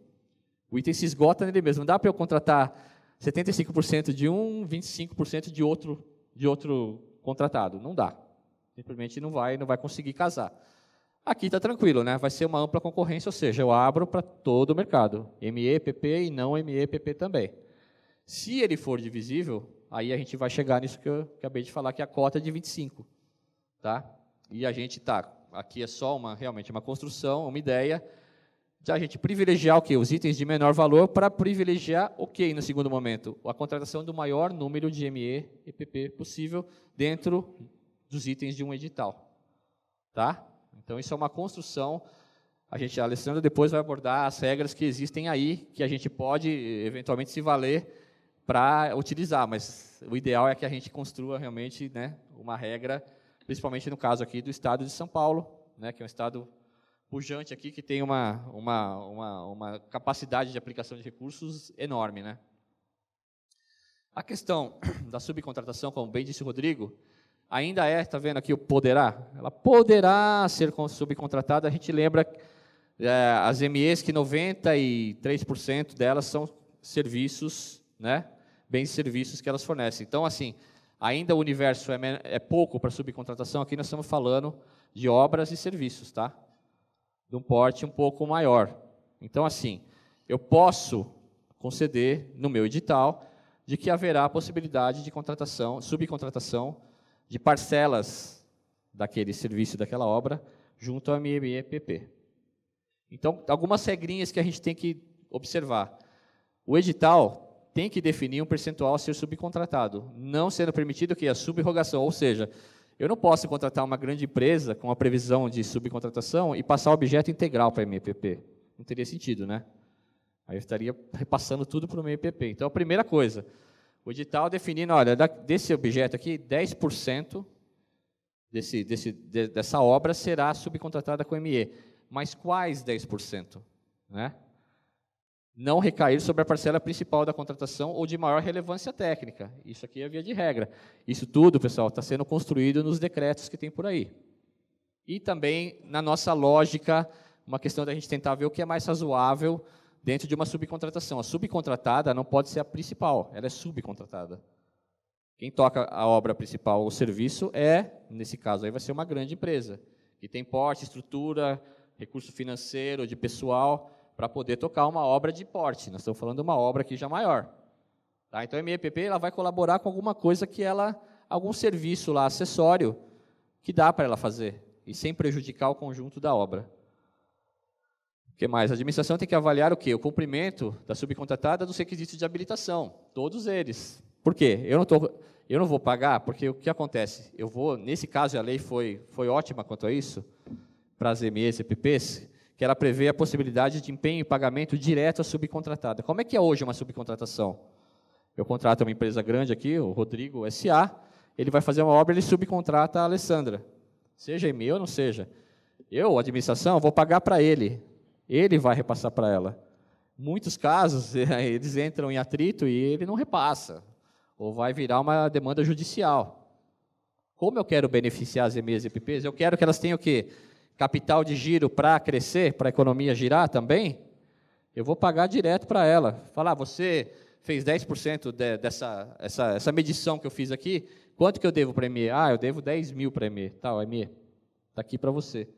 [SPEAKER 3] O item se esgota nele mesmo. Não dá para eu contratar 75% de um, 25% de outro, de outro contratado. Não dá. Simplesmente não vai, não vai conseguir casar. Aqui está tranquilo, né? vai ser uma ampla concorrência, ou seja, eu abro para todo o mercado, MEPP e não MEPP também. Se ele for divisível, aí a gente vai chegar nisso que eu acabei de falar, que é a cota de 25. Tá? E a gente está, aqui é só uma, realmente uma construção, uma ideia, de a gente privilegiar o quê? os itens de menor valor para privilegiar o que no segundo momento? A contratação do maior número de ME e PP possível dentro dos itens de um edital. Tá? Então, isso é uma construção. A gente, a Alessandra depois vai abordar as regras que existem aí, que a gente pode eventualmente se valer para utilizar, mas o ideal é que a gente construa realmente né, uma regra, principalmente no caso aqui do Estado de São Paulo, né, que é um Estado pujante aqui, que tem uma, uma, uma, uma capacidade de aplicação de recursos enorme. Né? A questão da subcontratação, como bem disse o Rodrigo, ainda é, está vendo aqui o poderá? Ela poderá ser subcontratada. A gente lembra é, as MEs que 93% delas são serviços, né? Bens e serviços que elas fornecem. Então, assim, ainda o universo é, é pouco para subcontratação. Aqui nós estamos falando de obras e serviços, tá? De um porte um pouco maior. Então, assim, eu posso conceder no meu edital de que haverá a possibilidade de contratação, subcontratação de parcelas daquele serviço, daquela obra, junto ao MMEPP. Então, algumas regrinhas que a gente tem que observar. O edital tem que definir um percentual a ser subcontratado, não sendo permitido que a subrogação, ou seja, eu não posso contratar uma grande empresa com a previsão de subcontratação e passar o objeto integral para a MPP. Não teria sentido, né? Aí eu estaria repassando tudo para o MPP. Então, a primeira coisa, o edital definindo, olha, desse objeto aqui, 10% desse, desse, de, dessa obra será subcontratada com o ME. Mas quais 10%? Né? Não recair sobre a parcela principal da contratação ou de maior relevância técnica. Isso aqui é via de regra. Isso tudo, pessoal, está sendo construído nos decretos que tem por aí. E também na nossa lógica, uma questão da gente tentar ver o que é mais razoável dentro de uma subcontratação. A subcontratada não pode ser a principal, ela é subcontratada. Quem toca a obra principal ou serviço é, nesse caso aí, vai ser uma grande empresa, que tem porte, estrutura, recurso financeiro, de pessoal, para poder tocar uma obra de porte. Nós estamos falando de uma obra aqui já maior. Tá? Então, a MEPP ela vai colaborar com alguma coisa que ela, algum serviço lá, acessório, que dá para ela fazer, e sem prejudicar o conjunto da obra. O que mais? A administração tem que avaliar o quê? O cumprimento da subcontratada dos requisitos de habilitação, todos eles. Por quê? Eu não, tô, eu não vou pagar, porque o que acontece? Eu vou, nesse caso, a lei foi, foi ótima quanto a isso, para as EMEs e PPs, que ela prevê a possibilidade de empenho e pagamento direto à subcontratada. Como é que é hoje uma subcontratação? Eu contrato uma empresa grande aqui, o Rodrigo SA, ele vai fazer uma obra, ele subcontrata a Alessandra. Seja em mail ou não seja. Eu, administração, vou pagar para ele ele vai repassar para ela. Muitos casos, <laughs> eh, eles entram em atrito e ele não repassa, ou vai virar uma demanda judicial. Como eu quero beneficiar as MEs e PPs? Eu quero que elas tenham o quê? Capital de giro para crescer, para a economia girar também? Eu vou pagar direto para ela. Falar, ah, você fez 10% de, dessa essa, essa medição que eu fiz aqui, quanto que eu devo para a ME? Ah, eu devo 10 mil para a ME. Tal, tá, ME, está aqui para você.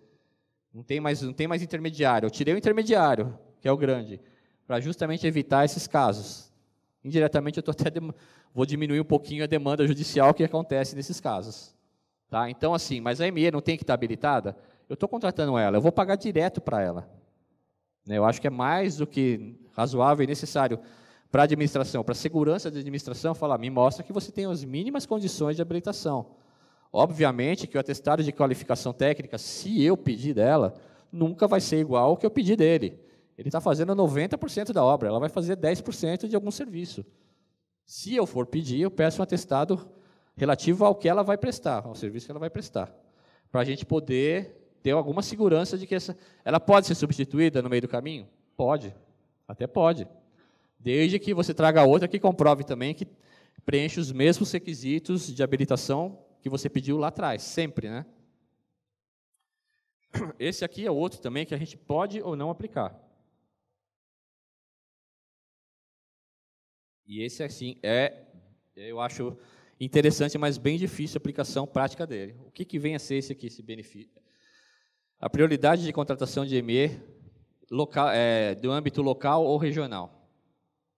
[SPEAKER 3] Não tem mais, não tem mais intermediário. Eu tirei o intermediário, que é o grande, para justamente evitar esses casos. Indiretamente, eu tô até vou diminuir um pouquinho a demanda judicial que acontece nesses casos. Tá? Então, assim, mas a ME não tem que estar tá habilitada? Eu estou contratando ela, eu vou pagar direto para ela. Né, eu acho que é mais do que razoável e necessário para a administração, para a segurança da administração, falar, ah, me mostra que você tem as mínimas condições de habilitação. Obviamente que o atestado de qualificação técnica, se eu pedir dela, nunca vai ser igual ao que eu pedi dele. Ele está fazendo 90% da obra, ela vai fazer 10% de algum serviço. Se eu for pedir, eu peço um atestado relativo ao que ela vai prestar, ao serviço que ela vai prestar, para a gente poder ter alguma segurança de que essa, ela pode ser substituída no meio do caminho? Pode, até pode. Desde que você traga outra que comprove também que preenche os mesmos requisitos de habilitação que você pediu lá atrás, sempre, né? <clears throat> Esse aqui é outro também que a gente pode ou não aplicar. E esse assim é, eu acho interessante, mas bem difícil a aplicação prática dele. O que, que vem a ser esse aqui, esse benefício? A prioridade de contratação de ME local, é, do âmbito local ou regional.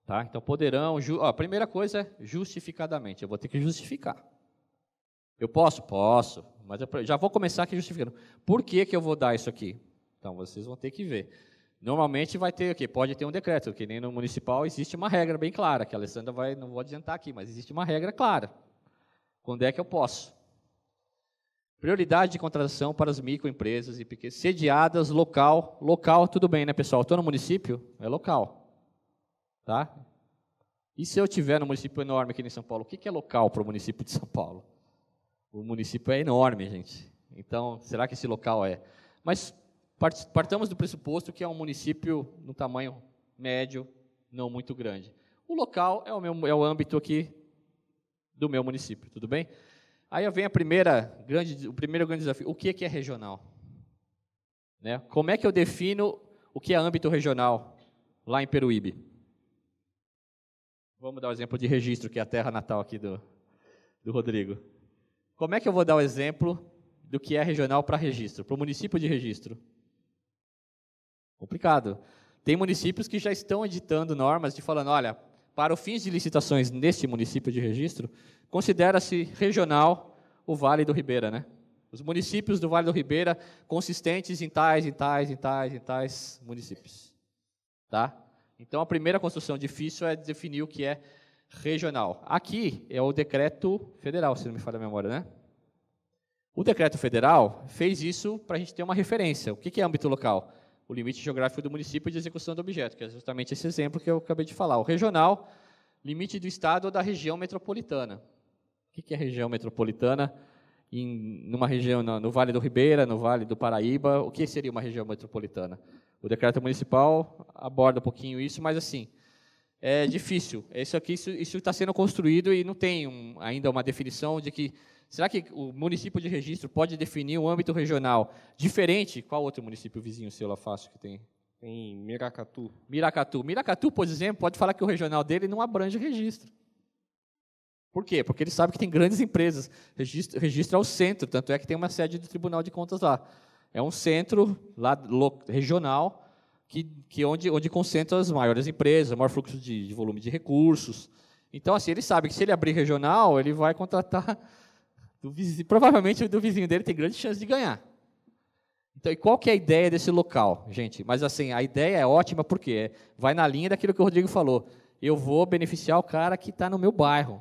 [SPEAKER 3] Tá? Então poderão, ju, ó, a primeira coisa é justificadamente, eu vou ter que justificar. Eu posso? Posso. Mas eu já vou começar aqui justificando. Por que, que eu vou dar isso aqui? Então, vocês vão ter que ver. Normalmente vai ter o quê? Pode ter um decreto, que nem no municipal existe uma regra bem clara, que a Alessandra vai, não vou adiantar aqui, mas existe uma regra clara. Quando é que eu posso? Prioridade de contratação para as microempresas e pequenas, sediadas local, local, tudo bem, né, pessoal? Estou no município, é local, tá? E se eu tiver no município enorme aqui em São Paulo, o que é local para o município de São Paulo? O município é enorme, gente. Então, será que esse local é? Mas partamos do pressuposto que é um município no tamanho médio, não muito grande. O local é o, meu, é o âmbito aqui do meu município, tudo bem? Aí vem a primeira grande, o primeiro grande desafio: o que é, é regional? Né? Como é que eu defino o que é âmbito regional lá em Peruíbe? Vamos dar o um exemplo de registro, que é a terra natal aqui do, do Rodrigo. Como é que eu vou dar o exemplo do que é regional para registro, para o município de registro? Complicado. Tem municípios que já estão editando normas de falando, olha, para o fins de licitações neste município de registro, considera-se regional o Vale do Ribeira, né? Os municípios do Vale do Ribeira consistentes em tais, em tais, em tais, em tais municípios. Tá? Então a primeira construção difícil é definir o que é regional. Aqui é o decreto federal, se não me falha a memória, né? O decreto federal fez isso para a gente ter uma referência. O que é âmbito local? O limite geográfico do município de execução do objeto, que é justamente esse exemplo que eu acabei de falar. O regional, limite do estado ou da região metropolitana. O que é região metropolitana? Em numa região no Vale do Ribeira, no Vale do Paraíba, o que seria uma região metropolitana? O decreto municipal aborda um pouquinho isso, mas assim, é difícil. Isso aqui isso está sendo construído e não tem um, ainda uma definição de que será que o município de registro pode definir um âmbito regional diferente? Qual outro município vizinho seu lá fácil que tem? Tem Miracatu. Miracatu. Miracatu, por exemplo, pode falar que o regional dele não abrange registro. Por quê? Porque ele sabe que tem grandes empresas. Registro, registro é o centro, tanto é que tem uma sede do Tribunal de Contas lá. É um centro lá, lo, regional que, que onde, onde concentra as maiores empresas, maior fluxo de, de volume de recursos. Então, assim, ele sabe que se ele abrir regional, ele vai contratar <laughs> do vizinho, provavelmente o do vizinho dele tem grande chance de ganhar. Então, e qual que é a ideia desse local, gente? Mas assim, a ideia é ótima porque vai na linha daquilo que o Rodrigo falou. Eu vou beneficiar o cara que está no meu bairro,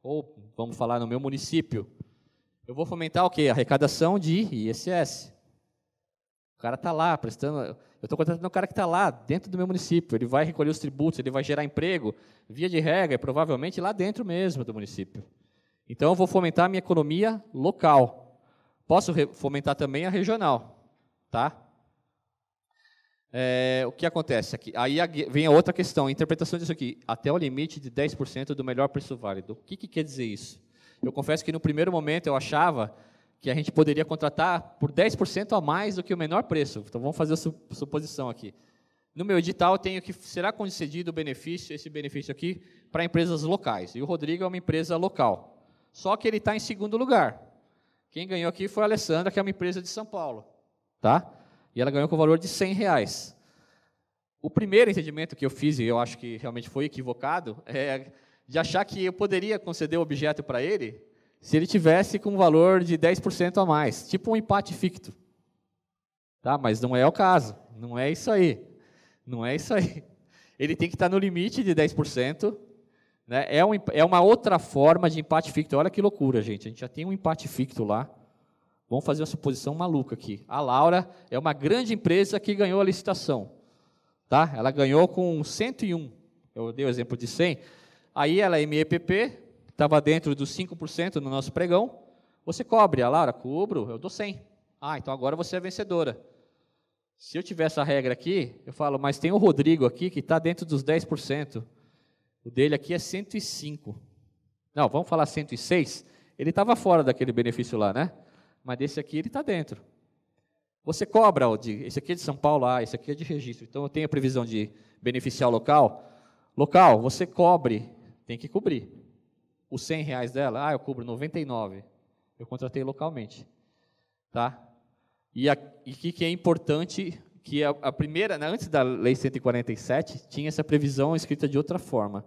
[SPEAKER 3] ou vamos falar no meu município. Eu vou fomentar o quê? Arrecadação de ISS. O cara está lá prestando. Eu estou contratando um cara que está lá, dentro do meu município. Ele vai recolher os tributos, ele vai gerar emprego, via de regra, é provavelmente lá dentro mesmo do município. Então, eu vou fomentar a minha economia local. Posso fomentar também a regional. Tá? É, o que acontece aqui? Aí vem a outra questão, a interpretação disso aqui. Até o limite de 10% do melhor preço válido. O que, que quer dizer isso? Eu confesso que no primeiro momento eu achava que a gente poderia contratar por 10% a mais do que o menor preço. Então vamos fazer a suposição aqui. No meu edital tenho que será concedido o benefício, esse benefício aqui, para empresas locais. E o Rodrigo é uma empresa local. Só que ele está em segundo lugar. Quem ganhou aqui foi a Alessandra, que é uma empresa de São Paulo. Tá? E ela ganhou com o valor de 100 reais. O primeiro entendimento que eu fiz, e eu acho que realmente foi equivocado, é de achar que eu poderia conceder o objeto para ele se ele tivesse com um valor de 10% a mais, tipo um empate ficto. Tá? Mas não é o caso, não é isso aí. Não é isso aí. Ele tem que estar no limite de 10%. Né? É, um, é uma outra forma de empate ficto. Olha que loucura, gente. A gente já tem um empate ficto lá. Vamos fazer uma suposição maluca aqui. A Laura é uma grande empresa que ganhou a licitação. Tá? Ela ganhou com 101. Eu dei o exemplo de 100. Aí ela é MEPP, estava dentro dos 5% no nosso pregão, você cobre. A Lara, cubro, eu dou 100. Ah, então agora você é vencedora. Se eu tiver essa regra aqui, eu falo, mas tem o Rodrigo aqui que está dentro dos 10%. O dele aqui é 105. Não, vamos falar 106. Ele estava fora daquele benefício lá, né? Mas desse aqui ele está dentro. Você cobra, esse aqui é de São Paulo, ah, esse aqui é de registro. Então eu tenho a previsão de beneficiar local. Local, você cobre, tem que cobrir os 100 reais dela, ah, eu cubro 99. Eu contratei localmente. Tá? E o que, que, é importante, que a, a primeira, né, antes da Lei 147, tinha essa previsão escrita de outra forma.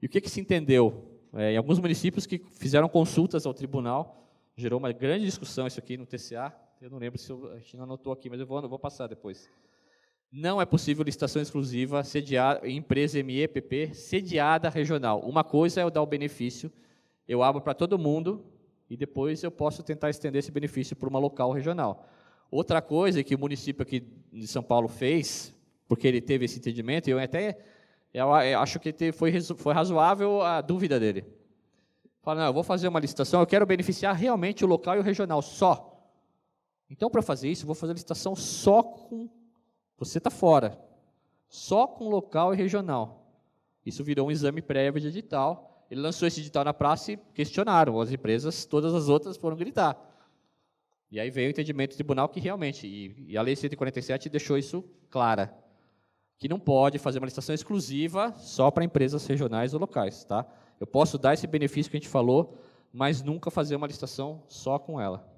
[SPEAKER 3] E o que, que se entendeu? É, em alguns municípios que fizeram consultas ao tribunal, gerou uma grande discussão isso aqui no TCA, eu não lembro se eu, a gente não anotou aqui, mas eu vou, eu vou passar depois. Não é possível licitação exclusiva sediada, empresa MEPP sediada regional. Uma coisa é eu dar o benefício, eu abro para todo mundo e depois eu posso tentar estender esse benefício para uma local regional. Outra coisa que o município aqui de São Paulo fez, porque ele teve esse entendimento, e eu até eu acho que foi, foi razoável a dúvida dele. Fala, não, eu vou fazer uma licitação, eu quero beneficiar realmente o local e o regional só. Então, para fazer isso, eu vou fazer a licitação só com você está fora. Só com local e regional. Isso virou um exame prévio de edital. Ele lançou esse edital na praça e questionaram as empresas, todas as outras foram gritar. E aí veio o entendimento do tribunal que realmente, e, e a Lei 147 deixou isso clara, que não pode fazer uma licitação exclusiva só para empresas regionais ou locais. Tá? Eu posso dar esse benefício que a gente falou, mas nunca fazer uma licitação só com ela.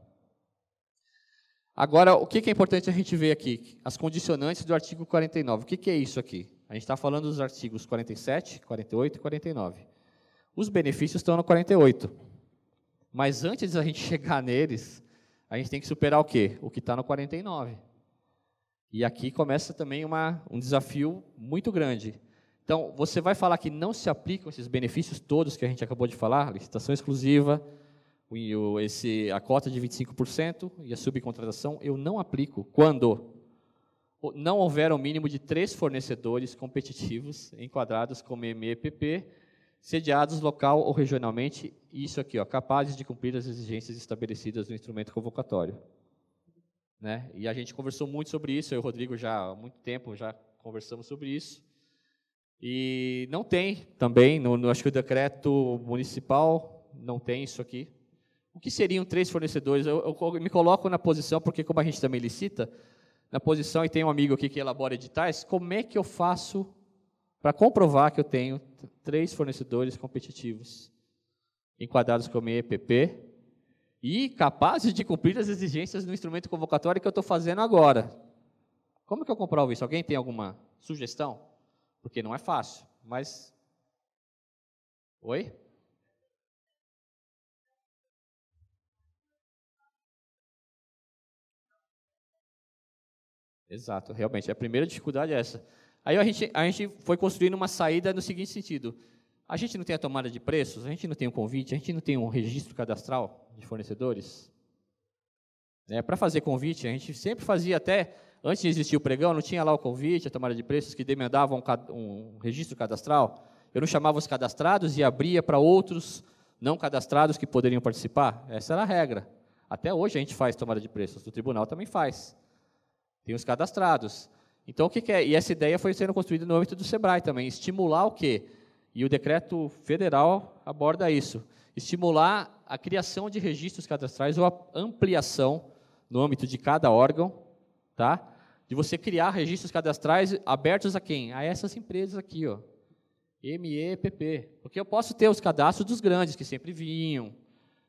[SPEAKER 3] Agora, o que é importante a gente ver aqui? As condicionantes do artigo 49. O que é isso aqui? A gente está falando dos artigos 47, 48 e 49. Os benefícios estão no 48. Mas antes da gente <laughs> chegar neles, a gente tem que superar o quê? O que está no 49. E aqui começa também uma, um desafio muito grande. Então, você vai falar que não se aplicam esses benefícios todos que a gente acabou de falar, licitação exclusiva, esse, a cota de 25% e a subcontratação eu não aplico quando não houver um mínimo de três fornecedores competitivos enquadrados como MEPP, sediados local ou regionalmente, isso aqui, ó, capazes de cumprir as exigências estabelecidas no instrumento convocatório. Né? E a gente conversou muito sobre isso, eu e o Rodrigo já há muito tempo já conversamos sobre isso. E não tem também, no, no acho que o decreto municipal não tem isso aqui, o que seriam três fornecedores? Eu, eu, me coloco na posição, porque como a gente também licita, na posição, e tem um amigo aqui que elabora editais, como é que eu faço para comprovar que eu tenho três fornecedores competitivos, enquadrados como EPP, e capazes de cumprir as exigências do instrumento convocatório que eu estou fazendo agora. Como que eu comprovo isso? Alguém tem alguma sugestão? Porque não é fácil, mas... Oi? Exato, realmente. A primeira dificuldade é essa. Aí a gente, a gente foi construindo uma saída no seguinte sentido: a gente não tem a tomada de preços, a gente não tem um convite, a gente não tem um registro cadastral de fornecedores. É, para fazer convite, a gente sempre fazia até, antes de existir o pregão, não tinha lá o convite, a tomada de preços, que demandava um, um registro cadastral. Eu não chamava os cadastrados e abria para outros não cadastrados que poderiam participar. Essa era a regra. Até hoje a gente faz tomada de preços, o tribunal também faz. Tem os cadastrados. Então, o que, que é? E essa ideia foi sendo construída no âmbito do SEBRAE também. Estimular o quê? E o decreto federal aborda isso. Estimular a criação de registros cadastrais ou a ampliação no âmbito de cada órgão, tá? De você criar registros cadastrais abertos a quem? A essas empresas aqui, ó. MEPP. Porque eu posso ter os cadastros dos grandes que sempre vinham.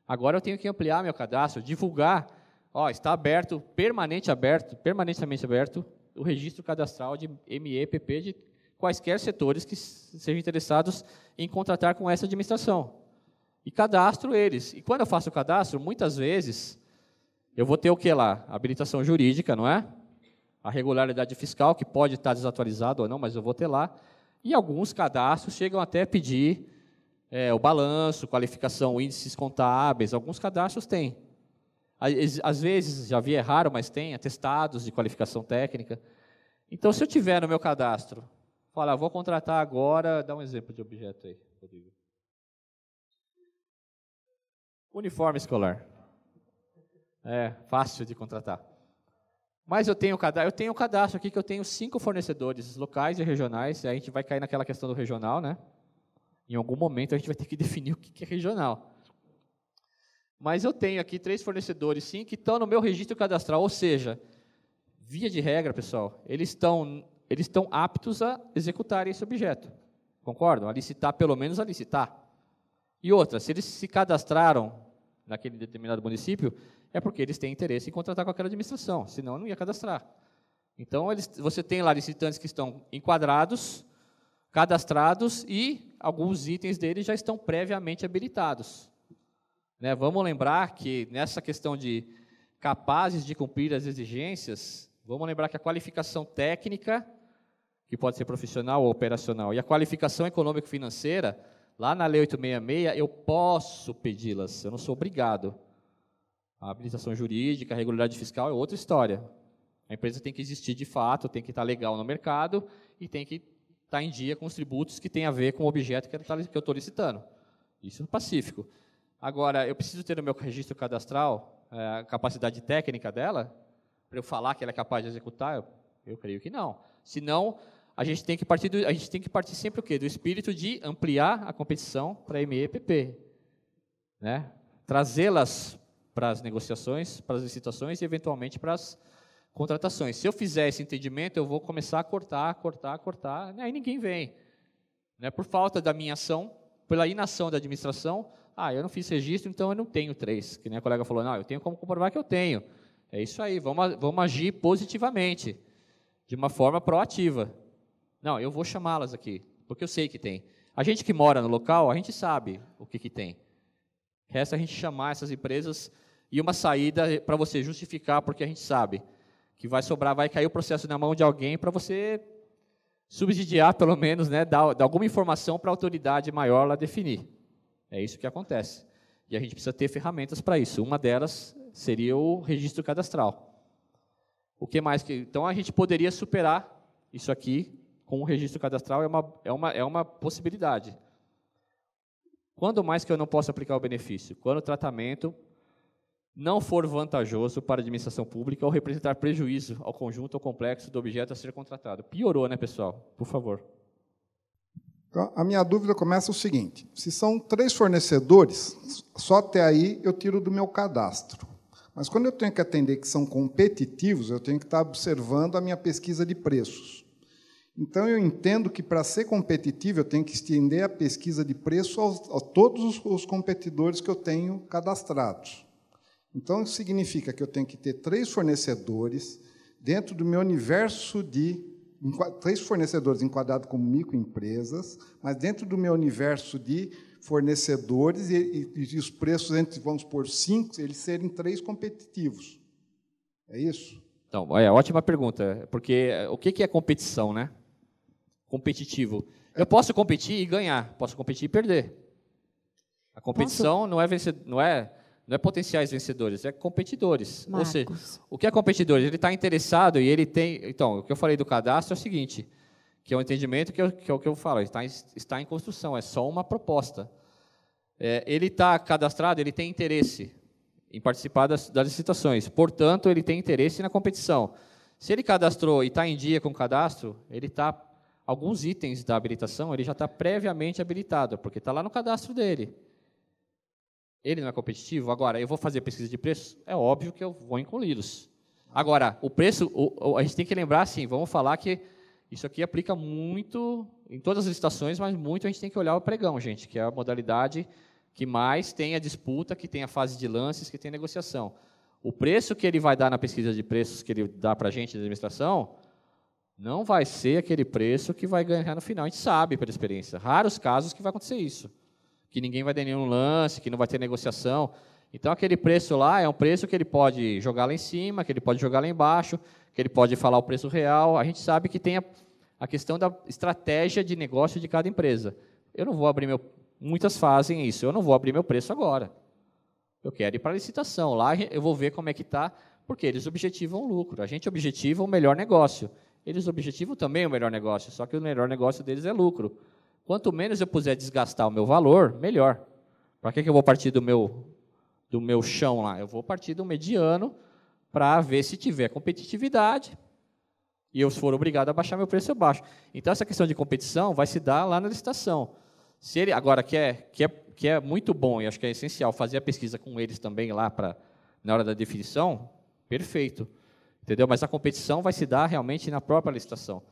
[SPEAKER 3] Agora eu tenho que ampliar meu cadastro, divulgar Ó, está aberto, permanente aberto, permanentemente aberto, o registro cadastral de MEPP de quaisquer setores que sejam interessados em contratar com essa administração. E cadastro eles. E quando eu faço o cadastro, muitas vezes eu vou ter o que lá? Habilitação jurídica, não é? A regularidade fiscal, que pode estar desatualizada ou não, mas eu vou ter lá. E alguns cadastros chegam até pedir é, o balanço, qualificação, índices contábeis, alguns cadastros têm. Às vezes, já vi, é raro, mas tem, atestados de qualificação técnica. Então, se eu tiver no meu cadastro, falar, vou contratar agora, dá um exemplo de objeto aí, Rodrigo. Uniforme escolar. É, fácil de contratar. Mas eu tenho, eu tenho cadastro aqui que eu tenho cinco fornecedores locais e regionais, e a gente vai cair naquela questão do regional, né? Em algum momento a gente vai ter que <laughs> definir o que é regional. Mas eu tenho aqui três fornecedores, sim, que estão no meu registro cadastral. Ou seja, via de regra, pessoal, eles estão, eles estão aptos a executar esse objeto. Concordam? A licitar, pelo menos a licitar. E outra, se eles se cadastraram naquele determinado município, é porque eles têm interesse em contratar com aquela administração, senão não ia cadastrar. Então, eles, você tem lá licitantes que estão enquadrados, cadastrados e alguns itens deles já estão previamente habilitados. Né? Vamos lembrar que nessa questão de capazes de cumprir as exigências, vamos lembrar que a qualificação técnica, que pode ser profissional ou operacional, e a qualificação econômico-financeira, lá na Lei 866, eu posso pedi-las, eu não sou obrigado. A habilitação jurídica, a regularidade fiscal é outra história. A empresa tem que existir de fato, tem que estar legal no mercado e tem que estar em dia com os tributos que tem a ver com o objeto que tá eu estou licitando. Isso no Pacífico. Agora, eu preciso ter no meu registro cadastral eh, a capacidade técnica dela para eu falar que ela é capaz de executar? Eu, eu creio que não. Senão, a gente tem que partir do, a gente tem que partir sempre o quê? Do espírito de ampliar a competição para a MEPP, né? Trazê-las para as negociações, para as licitações e eventualmente para as contratações. Se eu fizer esse entendimento, eu vou começar a cortar, cortar, cortar, né? aí ninguém vem. Né? Por falta da minha ação, pela inação da administração, ah, eu não fiz registro, então eu não tenho três. Que nem a colega falou, não, eu tenho como comprovar que eu tenho. É isso aí, vamos, vamos agir positivamente, de uma forma proativa. Não, eu vou chamá-las aqui, porque eu sei que tem. A gente que mora no local, a gente sabe o que, que tem. Resta a gente chamar essas empresas e uma saída para você justificar, porque a gente sabe que vai sobrar, vai cair o processo na mão de alguém para você subsidiar, pelo menos, né, dar, dar alguma informação para a autoridade maior lá definir. É isso que acontece. E a gente precisa ter ferramentas para isso. Uma delas seria o registro cadastral. O que mais? que Então a gente poderia superar isso aqui com o registro cadastral, é uma, é uma, é uma possibilidade. Quando mais que eu não posso aplicar o benefício? Quando o tratamento não for vantajoso para a administração pública ou representar prejuízo ao conjunto ou complexo do objeto a ser contratado. Piorou, né, pessoal?
[SPEAKER 5] Por favor. Então, a minha dúvida começa o seguinte: se são três fornecedores, só até aí eu tiro do meu cadastro. Mas quando eu tenho que atender que são competitivos, eu tenho que estar observando a minha pesquisa de preços. Então, eu entendo que para ser competitivo, eu tenho que estender a pesquisa de preço aos, a todos os competidores que eu tenho cadastrados. Então, significa que eu tenho que ter três fornecedores dentro do meu universo de três fornecedores enquadrados como microempresas, mas dentro do meu universo de fornecedores e, e, e os preços entre, vamos por cinco, eles serem três competitivos. É isso?
[SPEAKER 3] Então, é ótima pergunta, porque eh, o que é competição, né? Competitivo. Eu é. posso competir e ganhar, posso competir e perder. A competição posso? não é vencer, não é não é potenciais vencedores, é competidores. Marcos. Ou seja, o que é competidor? Ele está interessado e ele tem. Então, o que eu falei do cadastro é o seguinte: que é um entendimento que, eu, que é o que eu falo, está, está em construção, é só uma proposta. É, ele está cadastrado, ele tem interesse em participar das, das licitações, portanto, ele tem interesse na competição. Se ele cadastrou e está em dia com o cadastro, ele está. Alguns itens da habilitação ele já está previamente habilitado, porque está lá no cadastro dele. Ele não é competitivo? Agora, eu vou fazer pesquisa de preço? É óbvio que eu vou incluí-los. Agora, o preço, o, o, a gente tem que lembrar, assim, vamos falar que isso aqui aplica muito em todas as licitações, mas muito a gente tem que olhar o pregão, gente, que é a modalidade que mais tem a disputa, que tem a fase de lances, que tem negociação. O preço que ele vai dar na pesquisa de preços que ele dá para a gente da administração não vai ser aquele preço que vai ganhar no final. A gente sabe pela experiência. Raros casos que vai acontecer isso que ninguém vai ter nenhum lance, que não vai ter negociação. Então aquele preço lá é um preço que ele pode jogar lá em cima, que ele pode jogar lá embaixo, que ele pode falar o preço real. A gente sabe que tem a, a questão da estratégia de negócio de cada empresa. Eu não vou abrir meu muitas fazem isso. Eu não vou abrir meu preço agora. Eu quero ir para a licitação. Lá eu vou ver como é que está, porque eles objetivam o lucro. A gente objetiva o melhor negócio. Eles objetivam também o melhor negócio, só que o melhor negócio deles é lucro. Quanto menos eu puser desgastar o meu valor, melhor. Para que, que eu vou partir do meu, do meu chão lá? Eu vou partir do mediano para ver se tiver competitividade e eu for obrigado a baixar meu preço, eu baixo. Então, essa questão de competição vai se dar lá na licitação. Se ele, agora, que é, que, é, que é muito bom e acho que é essencial fazer a pesquisa com eles também lá pra, na hora da definição, perfeito. Entendeu? Mas a competição vai se dar realmente na própria licitação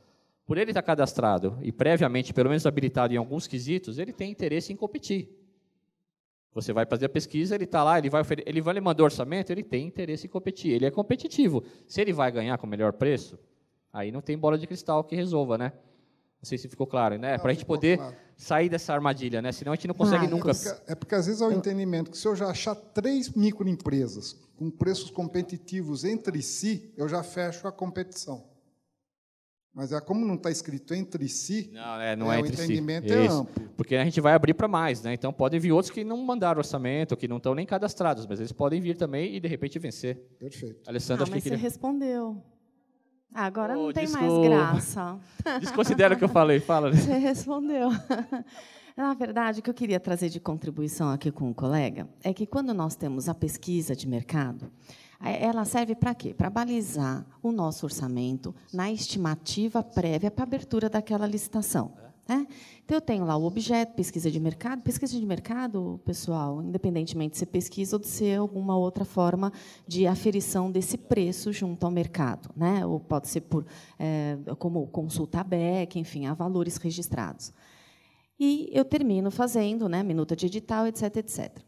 [SPEAKER 3] por ele estar cadastrado e previamente, pelo menos habilitado em alguns quesitos, ele tem interesse em competir. Você vai fazer a pesquisa, ele está lá, ele vai, ele vai lhe mandar orçamento, ele tem interesse em competir, ele é competitivo. Se ele vai ganhar com o melhor preço, aí não tem bola de cristal que resolva, né? Não sei se ficou claro, né? Para a gente poder claro. sair dessa armadilha, né? Senão a gente não consegue ah, nunca. É porque,
[SPEAKER 5] é porque, às vezes há é o um entendimento que se eu já achar três microempresas com preços competitivos entre si, eu já fecho a competição. Mas é como não está escrito entre si, não, é, não é, é entre o entendimento si. é Isso. amplo.
[SPEAKER 3] Porque a gente vai abrir para mais, né? Então podem vir outros que não mandaram orçamento, que não estão nem cadastrados, mas eles podem vir também e de repente vencer. Perfeito. Alessandra, ah, acho mas que queria... você
[SPEAKER 6] respondeu. Ah, agora oh, não tem desculpa. mais graça. <laughs> Desconsidera o que eu falei, fala. Né? Você respondeu. <laughs> Na verdade, o que eu queria trazer de contribuição aqui com o colega é que quando nós temos a pesquisa de mercado, ela serve para quê? Para balizar o nosso orçamento na estimativa prévia para abertura daquela licitação. É? Então, eu tenho lá o objeto, pesquisa de mercado. Pesquisa de mercado, pessoal, independentemente de ser pesquisa ou de ser alguma outra forma de aferição desse preço junto ao mercado. Né? Ou pode ser por, é, como consulta BEC, enfim, há valores registrados. E eu termino fazendo né, minuta de edital, etc, etc.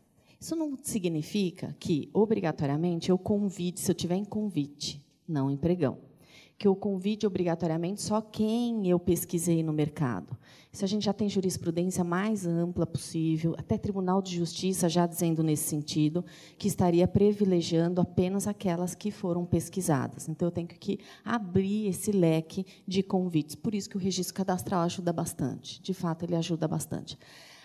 [SPEAKER 6] Isso não significa que, obrigatoriamente, eu convide, se eu tiver em convite, não em pregão, que eu convide obrigatoriamente só quem eu pesquisei no mercado. Isso a gente já tem jurisprudência mais ampla possível, até Tribunal de Justiça já dizendo nesse sentido, que estaria privilegiando apenas aquelas que foram pesquisadas. Então, eu tenho que abrir esse leque de convites. Por isso que o registro cadastral ajuda bastante. De fato, ele ajuda bastante.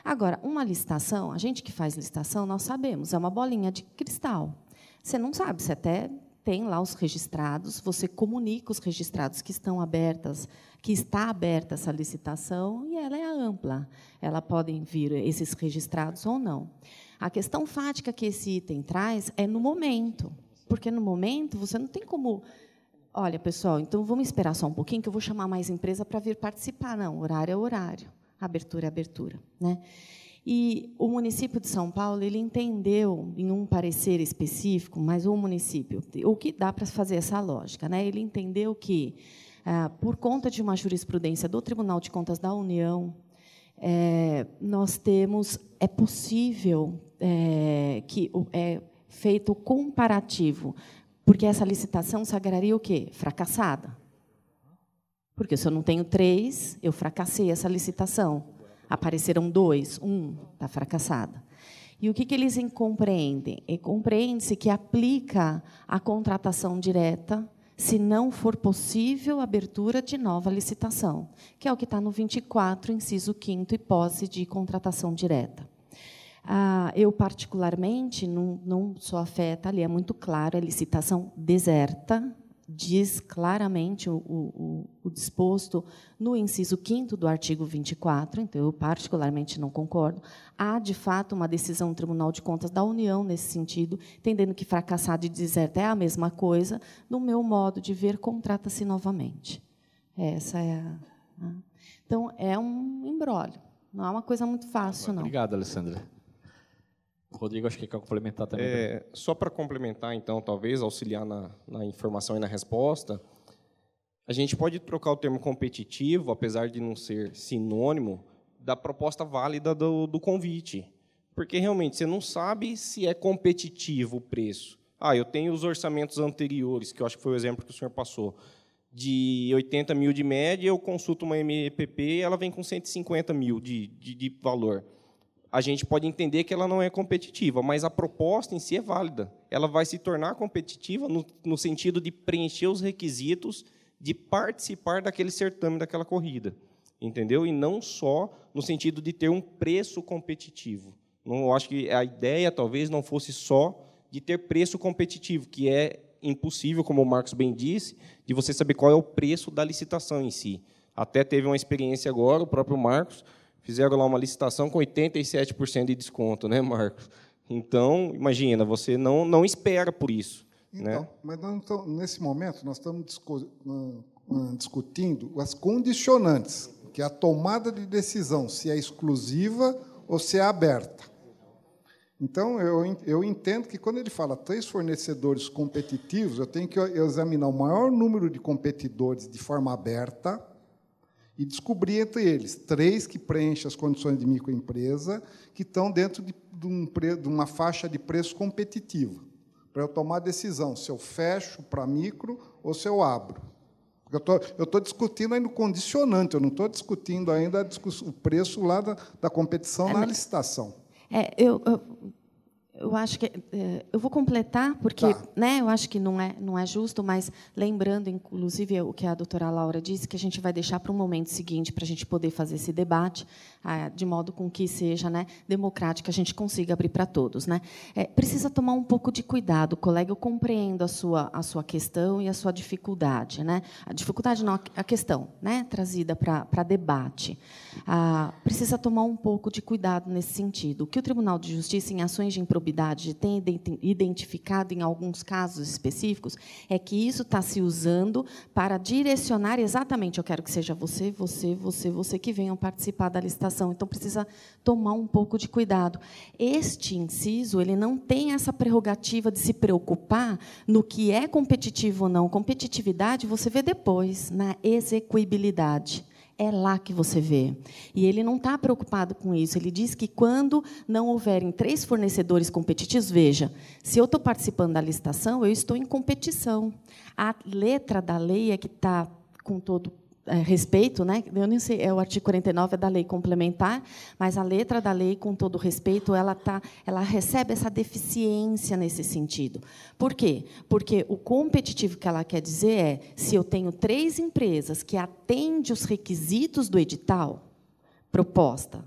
[SPEAKER 6] Agora, uma licitação, a gente que faz licitação, nós sabemos, é uma bolinha de cristal. Você não sabe, você até tem lá os registrados, você comunica os registrados que estão abertas, que está aberta essa licitação e ela é ampla. Ela podem vir esses registrados ou não. A questão fática que esse item traz é no momento, porque no momento você não tem como Olha, pessoal, então vamos esperar só um pouquinho que eu vou chamar mais empresa para vir participar. Não, horário é horário abertura, abertura, né? E o município de São Paulo ele entendeu em um parecer específico, mas o município, o que dá para fazer essa lógica, né? Ele entendeu que ah, por conta de uma jurisprudência do Tribunal de Contas da União, é, nós temos é possível é, que é feito comparativo, porque essa licitação sagraria o quê? Fracassada. Porque se eu não tenho três, eu fracassei essa licitação. Apareceram dois, um está fracassada. E o que, que eles compreendem? E compreende-se que aplica a contratação direta se não for possível a abertura de nova licitação, que é o que está no 24, inciso 5 hipótese de contratação direta. Ah, eu, particularmente, não, não sou afeta tá ali, é muito claro, é licitação deserta, diz claramente o, o, o, disposto no inciso 5 do artigo 24, então eu particularmente não concordo. Há, de fato, uma decisão do Tribunal de Contas da União nesse sentido, entendendo que fracassado e deserto é a mesma coisa, no meu modo de ver, contrata-se novamente. Essa é a, né? Então, é um embrólio, não é uma coisa muito fácil, não.
[SPEAKER 3] Obrigado, Alessandra. Rodrigo, acho que quer complementar
[SPEAKER 4] também. É, só para complementar, então, talvez, auxiliar na, na informação e na resposta, a gente pode trocar o termo competitivo, apesar de não ser sinônimo, da proposta válida do, do convite. Porque realmente você não sabe se é competitivo o preço. Ah, eu tenho os orçamentos anteriores, que eu acho que foi o exemplo que o senhor passou. De 80 mil de média, eu consulto uma MEPP e ela vem com 150 mil de, de, de valor a gente pode entender que ela não é competitiva, mas a proposta em si é válida. Ela vai se tornar competitiva no, no sentido de preencher os requisitos de participar daquele certame, daquela corrida. Entendeu? E não só no sentido de ter um preço competitivo. Não, eu acho que a ideia talvez não fosse só de ter preço competitivo, que é impossível, como o Marcos bem disse, de você saber qual é o preço da licitação em si. Até teve uma experiência agora, o próprio Marcos, fizeram lá uma licitação com 87% de desconto, né, Marcos? Então, imagina, você não, não espera por isso. Né? Então,
[SPEAKER 5] né? mas nesse momento nós estamos hum, hum, discutindo as condicionantes, que é a tomada de decisão, se é exclusiva ou se é aberta. Então, eu, eu entendo que quando ele fala três fornecedores competitivos, eu tenho que examinar o maior número de competidores de forma aberta, e descobri entre eles três que preenchem as condições de microempresa, que estão dentro de, de, um, de uma faixa de preço competitiva, para eu tomar a decisão se eu fecho para micro ou se eu abro. Porque eu tô, estou tô discutindo ainda o condicionante, eu não estou discutindo ainda o preço lá da, da competição é, na licitação.
[SPEAKER 6] É, eu, eu eu acho que eh, eu vou completar porque tá. né eu acho que não é não é justo mas lembrando inclusive o que a doutora Laura disse que a gente vai deixar para o momento seguinte para a gente poder fazer esse debate de modo com que seja né, democrática, a gente consiga abrir para todos. Né? É, precisa tomar um pouco de cuidado, colega. Eu compreendo a sua, a sua questão e a sua dificuldade. Né? A dificuldade não, a questão né, trazida para debate. Ah, precisa tomar um pouco de cuidado nesse sentido. O que o Tribunal de Justiça, em ações de improbidade, tem identificado em alguns casos específicos é que isso está se usando para direcionar exatamente, eu quero que seja você, você, você, você que venham participar da licitação coração. Então precisa tomar um pouco de cuidado. Este inciso, ele não tem essa prerrogativa de se preocupar no que é competitivo ou não. Competitividade você vê depois na execuibilidade. É lá que você vê. E ele não está preocupado com isso. Ele diz que quando não houverem três fornecedores competitivos, veja, se eu estou participando da licitação, eu estou em competição. A letra da lei é que está com todo respeito, né? Eu nem sei, é o artigo 49 é da lei complementar, mas a letra da lei, com todo respeito, ela tá, ela recebe essa deficiência nesse sentido. Por quê? Porque o competitivo que ela quer dizer é se eu tenho três empresas que atendem os requisitos do edital proposta,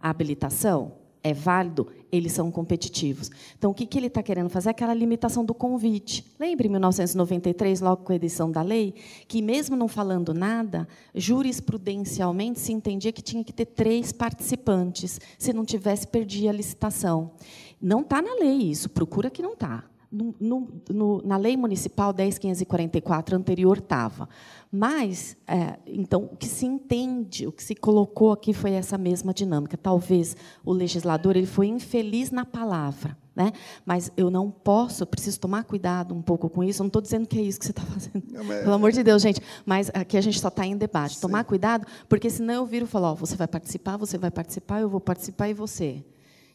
[SPEAKER 6] habilitação, é válido, eles são competitivos. Então, o que, que ele está querendo fazer? Aquela limitação do convite. Lembra em 1993, logo com a edição da lei, que mesmo não falando nada, jurisprudencialmente se entendia que tinha que ter três participantes. Se não tivesse, perdia a licitação. Não está na lei isso, procura que não está. No, no, na lei municipal 10.544 anterior estava. Mas, é, então, o que se entende, o que se colocou aqui foi essa mesma dinâmica. Talvez o legislador ele foi infeliz na palavra. Né? Mas eu não posso, eu preciso tomar cuidado um pouco com isso. Eu não estou dizendo que é isso que você está fazendo, não, mas... pelo amor de Deus, gente. Mas aqui a gente só está em debate. Sim. Tomar cuidado, porque senão eu viro e falo: você vai participar, você vai participar, eu vou participar e você.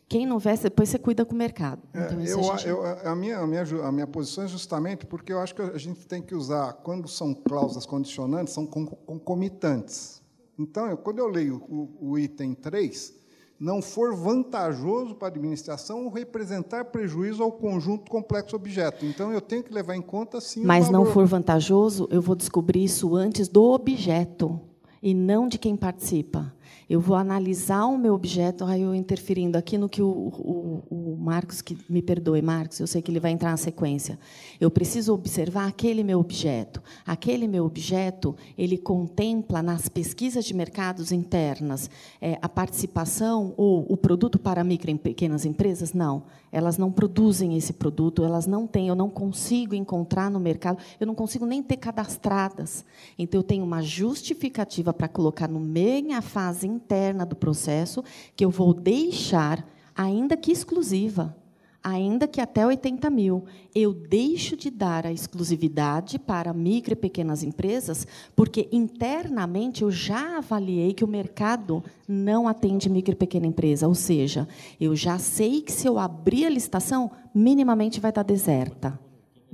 [SPEAKER 6] Quem não veste, depois você cuida com o mercado. É, então, eu, a, gente... eu,
[SPEAKER 5] a, minha, a, minha, a minha posição é justamente porque eu acho que a gente tem que usar, quando são cláusulas condicionantes, são concomitantes. Então, eu, quando eu leio o, o item 3, não for vantajoso para a administração representar prejuízo ao conjunto complexo objeto. Então, eu tenho que levar em conta, sim, Mas não for
[SPEAKER 6] vantajoso, eu vou descobrir isso antes do objeto e não de quem participa. Eu vou analisar o meu objeto, aí eu interferindo aqui no que o, o, o, Marcos, que me perdoe, Marcos, eu sei que ele vai entrar na sequência. Eu preciso observar aquele meu objeto. Aquele meu objeto, ele contempla nas pesquisas de mercados internas é, a participação ou o produto para micro e pequenas empresas? Não, elas não produzem esse produto, elas não têm, eu não consigo encontrar no mercado, eu não consigo nem ter cadastradas. Então, eu tenho uma justificativa para colocar no meio minha fase interna do processo que eu vou deixar, ainda que exclusiva, ainda que até 80 mil. Eu deixo de dar a exclusividade para micro e pequenas empresas, porque internamente eu já avaliei que o mercado não atende micro e pequena empresa. Ou seja, eu já sei que se eu abrir a licitação, minimamente vai estar deserta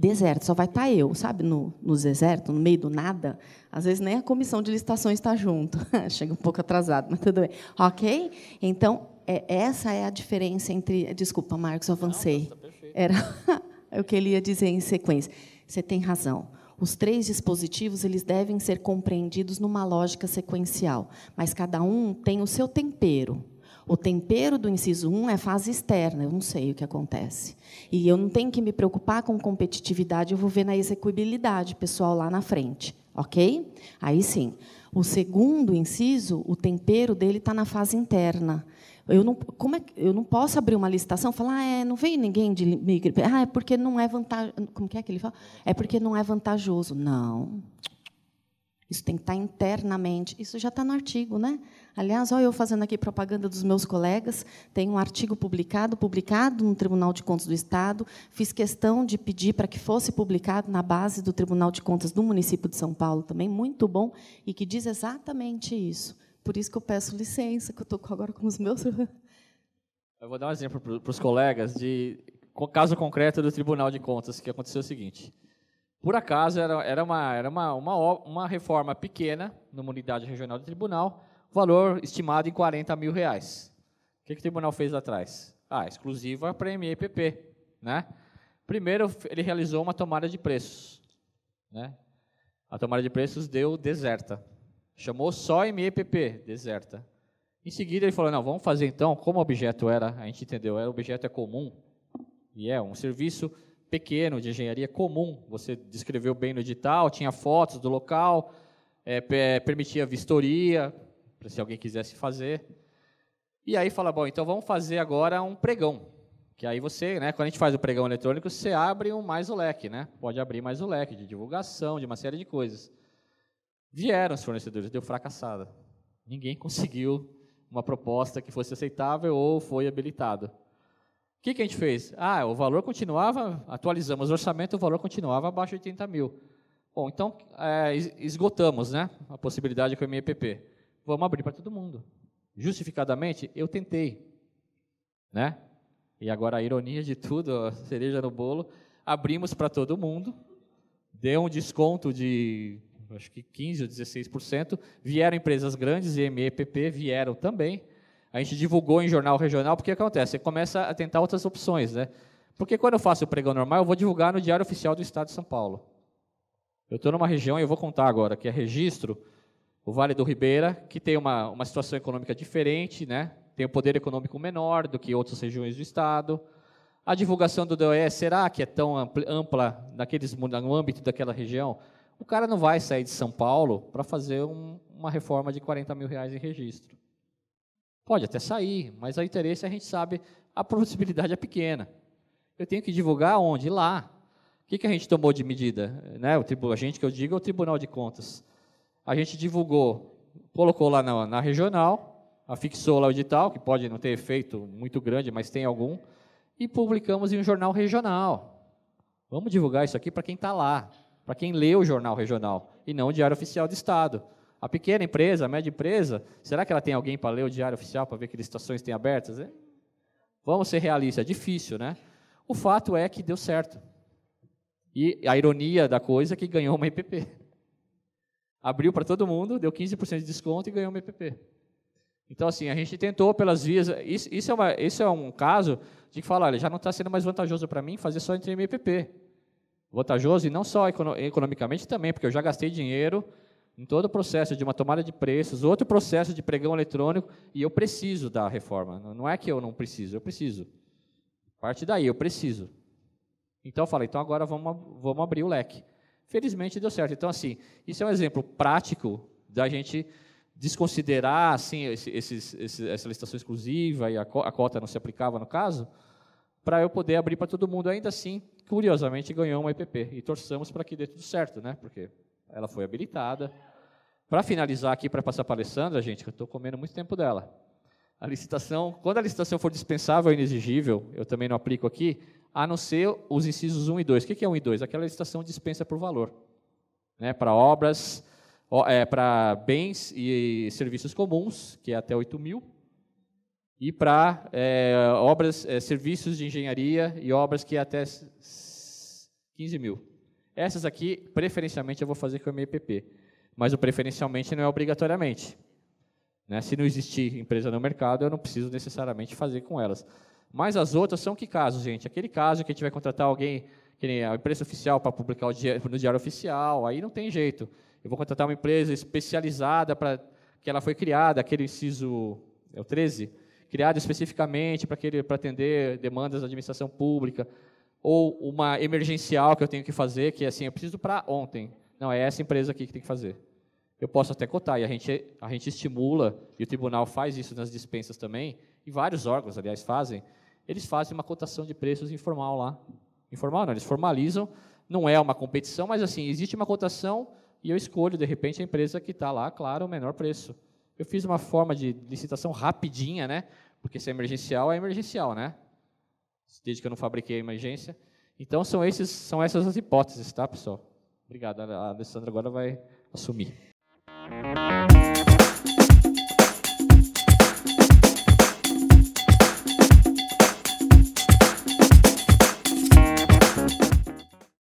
[SPEAKER 6] deserto, só vai estar tá eu, sabe, no, no deserto, no meio do nada. Às vezes nem a comissão de licitações está junto. <laughs> Chega um pouco atrasado, mas tudo bem. Ok? Então, é, essa é a diferença entre. Desculpa, Marcos, eu avancei. Não, tá Era <laughs> o que ele ia dizer em sequência. Você tem razão. Os três dispositivos eles devem ser compreendidos numa lógica sequencial, mas cada um tem o seu tempero. O tempero do inciso 1 é fase externa, eu não sei o que acontece. E eu não tenho que me preocupar com competitividade, eu vou ver na execuibilidade pessoal lá na frente. Ok? Aí sim. O segundo inciso, o tempero dele está na fase interna. Eu não, como é, eu não posso abrir uma licitação e falar, ah, é, não veio ninguém de migre. Ah, é porque não é vantajoso. Como que é que ele fala? É porque não é vantajoso. Não. Não. Isso tem que estar internamente. Isso já está no artigo, né? Aliás, olha eu fazendo aqui propaganda dos meus colegas. Tem um artigo publicado, publicado no Tribunal de Contas do Estado. Fiz questão de pedir para que fosse publicado na base do Tribunal de Contas do município de São Paulo, também muito bom, e que diz exatamente isso. Por isso que eu peço licença, que eu estou agora com os meus. Eu
[SPEAKER 3] vou dar um exemplo para os colegas de caso concreto do Tribunal de Contas, que aconteceu o seguinte. Por acaso, era, era, uma, era uma, uma, uma reforma pequena numa unidade regional do tribunal, valor estimado em 40 mil reais. O que, que o tribunal fez lá atrás? Ah, exclusiva para MEPP. Né? Primeiro, ele realizou uma tomada de preços. Né? A tomada de preços deu deserta. Chamou só MEPP, deserta. Em seguida, ele falou: não, vamos fazer então, como o objeto era, a gente entendeu, era objeto é comum, e é um serviço pequeno, de engenharia comum. Você descreveu bem no edital, tinha fotos do local, é, é permitia vistoria, para se alguém quisesse fazer. E aí fala, bom, então vamos fazer agora um pregão. Que aí você, né, quando a gente faz o pregão eletrônico, você abre um, mais o leque, né? Pode abrir mais o leque de divulgação, de uma série de coisas. Vieram os fornecedores, deu fracassada. Ninguém <laughs> conseguiu uma proposta que fosse aceitável ou foi habilitado. O que, que a gente fez? Ah, o valor continuava, atualizamos o orçamento, o valor continuava abaixo de 80 mil. Bom, então é, esgotamos né, a possibilidade com o MEPP. Vamos abrir para todo mundo. Justificadamente, eu tentei. Né? E agora a ironia de tudo, a cereja no bolo, abrimos para todo mundo, deu um desconto de acho que 15 ou 16%, vieram empresas grandes e MEPP vieram também, a gente divulgou em jornal regional, porque acontece, você começa a tentar outras opções, né? Porque quando eu faço o pregão normal, eu vou divulgar no Diário Oficial do Estado de São Paulo. Eu estou numa região, e eu vou contar agora, que é registro, o Vale do Ribeira, que tem uma, uma situação econômica diferente, né? tem um poder econômico menor do que outras regiões do Estado. A divulgação do DOE, será que é tão ampla naqueles, no âmbito daquela região? O cara não vai sair de São Paulo para fazer um, uma reforma de 40 mil reais em registro. Pode até sair, mas o interesse a gente sabe, a possibilidade é pequena. Eu tenho que divulgar onde? Lá. O que, que a gente tomou de medida? Né? O tribunal a gente que eu digo é o Tribunal de Contas. A gente divulgou, colocou lá na, na regional, afixou lá o edital, que pode não ter efeito muito grande, mas tem algum, e publicamos em um jornal regional. Vamos divulgar isso aqui para quem está lá, para quem lê o jornal regional, e não o Diário Oficial do Estado. A pequena empresa, a média empresa, será que ela tem alguém para ler o diário oficial para ver que licitações têm abertas? Né? Vamos ser realistas, é difícil, né? O fato é que deu certo. E a ironia da coisa é que ganhou uma EPP. Abriu para todo mundo, deu 15% de desconto e ganhou uma EPP. Então, assim, a gente tentou pelas vias. Isso, isso, é, uma, isso é, um caso de que fala: olha, já não está sendo mais vantajoso para mim fazer só entre IPP, Vantajoso, e não só econo economicamente também, porque eu já gastei dinheiro, em todo o processo de uma tomada de preços, outro processo de pregão eletrônico, e eu preciso da reforma. Não é que eu não preciso, eu preciso. Parte daí, eu preciso. Então eu falei, então agora vamos, vamos abrir o leque. Felizmente deu certo. Então, assim, isso é um exemplo prático da gente desconsiderar assim, esses, essa licitação exclusiva e a, a cota não se aplicava no caso, para eu poder abrir para todo mundo. Ainda assim, curiosamente, ganhou uma IPP. E torçamos para que dê tudo certo, né? Porque ela foi habilitada. Para finalizar aqui, para passar para a Alessandra, gente, que eu estou comendo muito tempo dela. A licitação, quando a licitação for dispensável ou inexigível, eu também não aplico aqui, a não ser os incisos 1 e 2. O que é 1 e 2? Aquela licitação dispensa por valor. Né, para obras, é, para bens e serviços comuns, que é até 8 mil, e para é, obras, é, serviços de engenharia e obras que é até 15 mil. Essas aqui, preferencialmente, eu vou fazer com o MEPP, mas o preferencialmente não é obrigatoriamente. Né? Se não existir empresa no mercado, eu não preciso necessariamente fazer com elas. Mas as outras são que casos, gente? Aquele caso que a gente vai contratar alguém, que nem a empresa oficial para publicar no diário oficial, aí não tem jeito. Eu vou contratar uma empresa especializada para que ela foi criada, aquele inciso é o 13, criada especificamente para atender demandas da administração pública ou uma emergencial que eu tenho que fazer, que é assim, eu preciso para ontem. Não, é essa empresa aqui que tem que fazer. Eu posso até cotar, e a gente, a gente estimula, e o tribunal faz isso nas dispensas também, e vários órgãos, aliás, fazem, eles fazem uma cotação de preços informal lá. Informal não, eles formalizam, não é uma competição, mas assim, existe uma cotação e eu escolho, de repente, a empresa que está lá, claro, o menor preço. Eu fiz uma forma de licitação rapidinha, né? Porque se é emergencial, é emergencial, né? desde que eu não fabriquei a emergência. Então são, esses, são essas as hipóteses, tá, pessoal? Obrigado. A Alessandra agora vai assumir.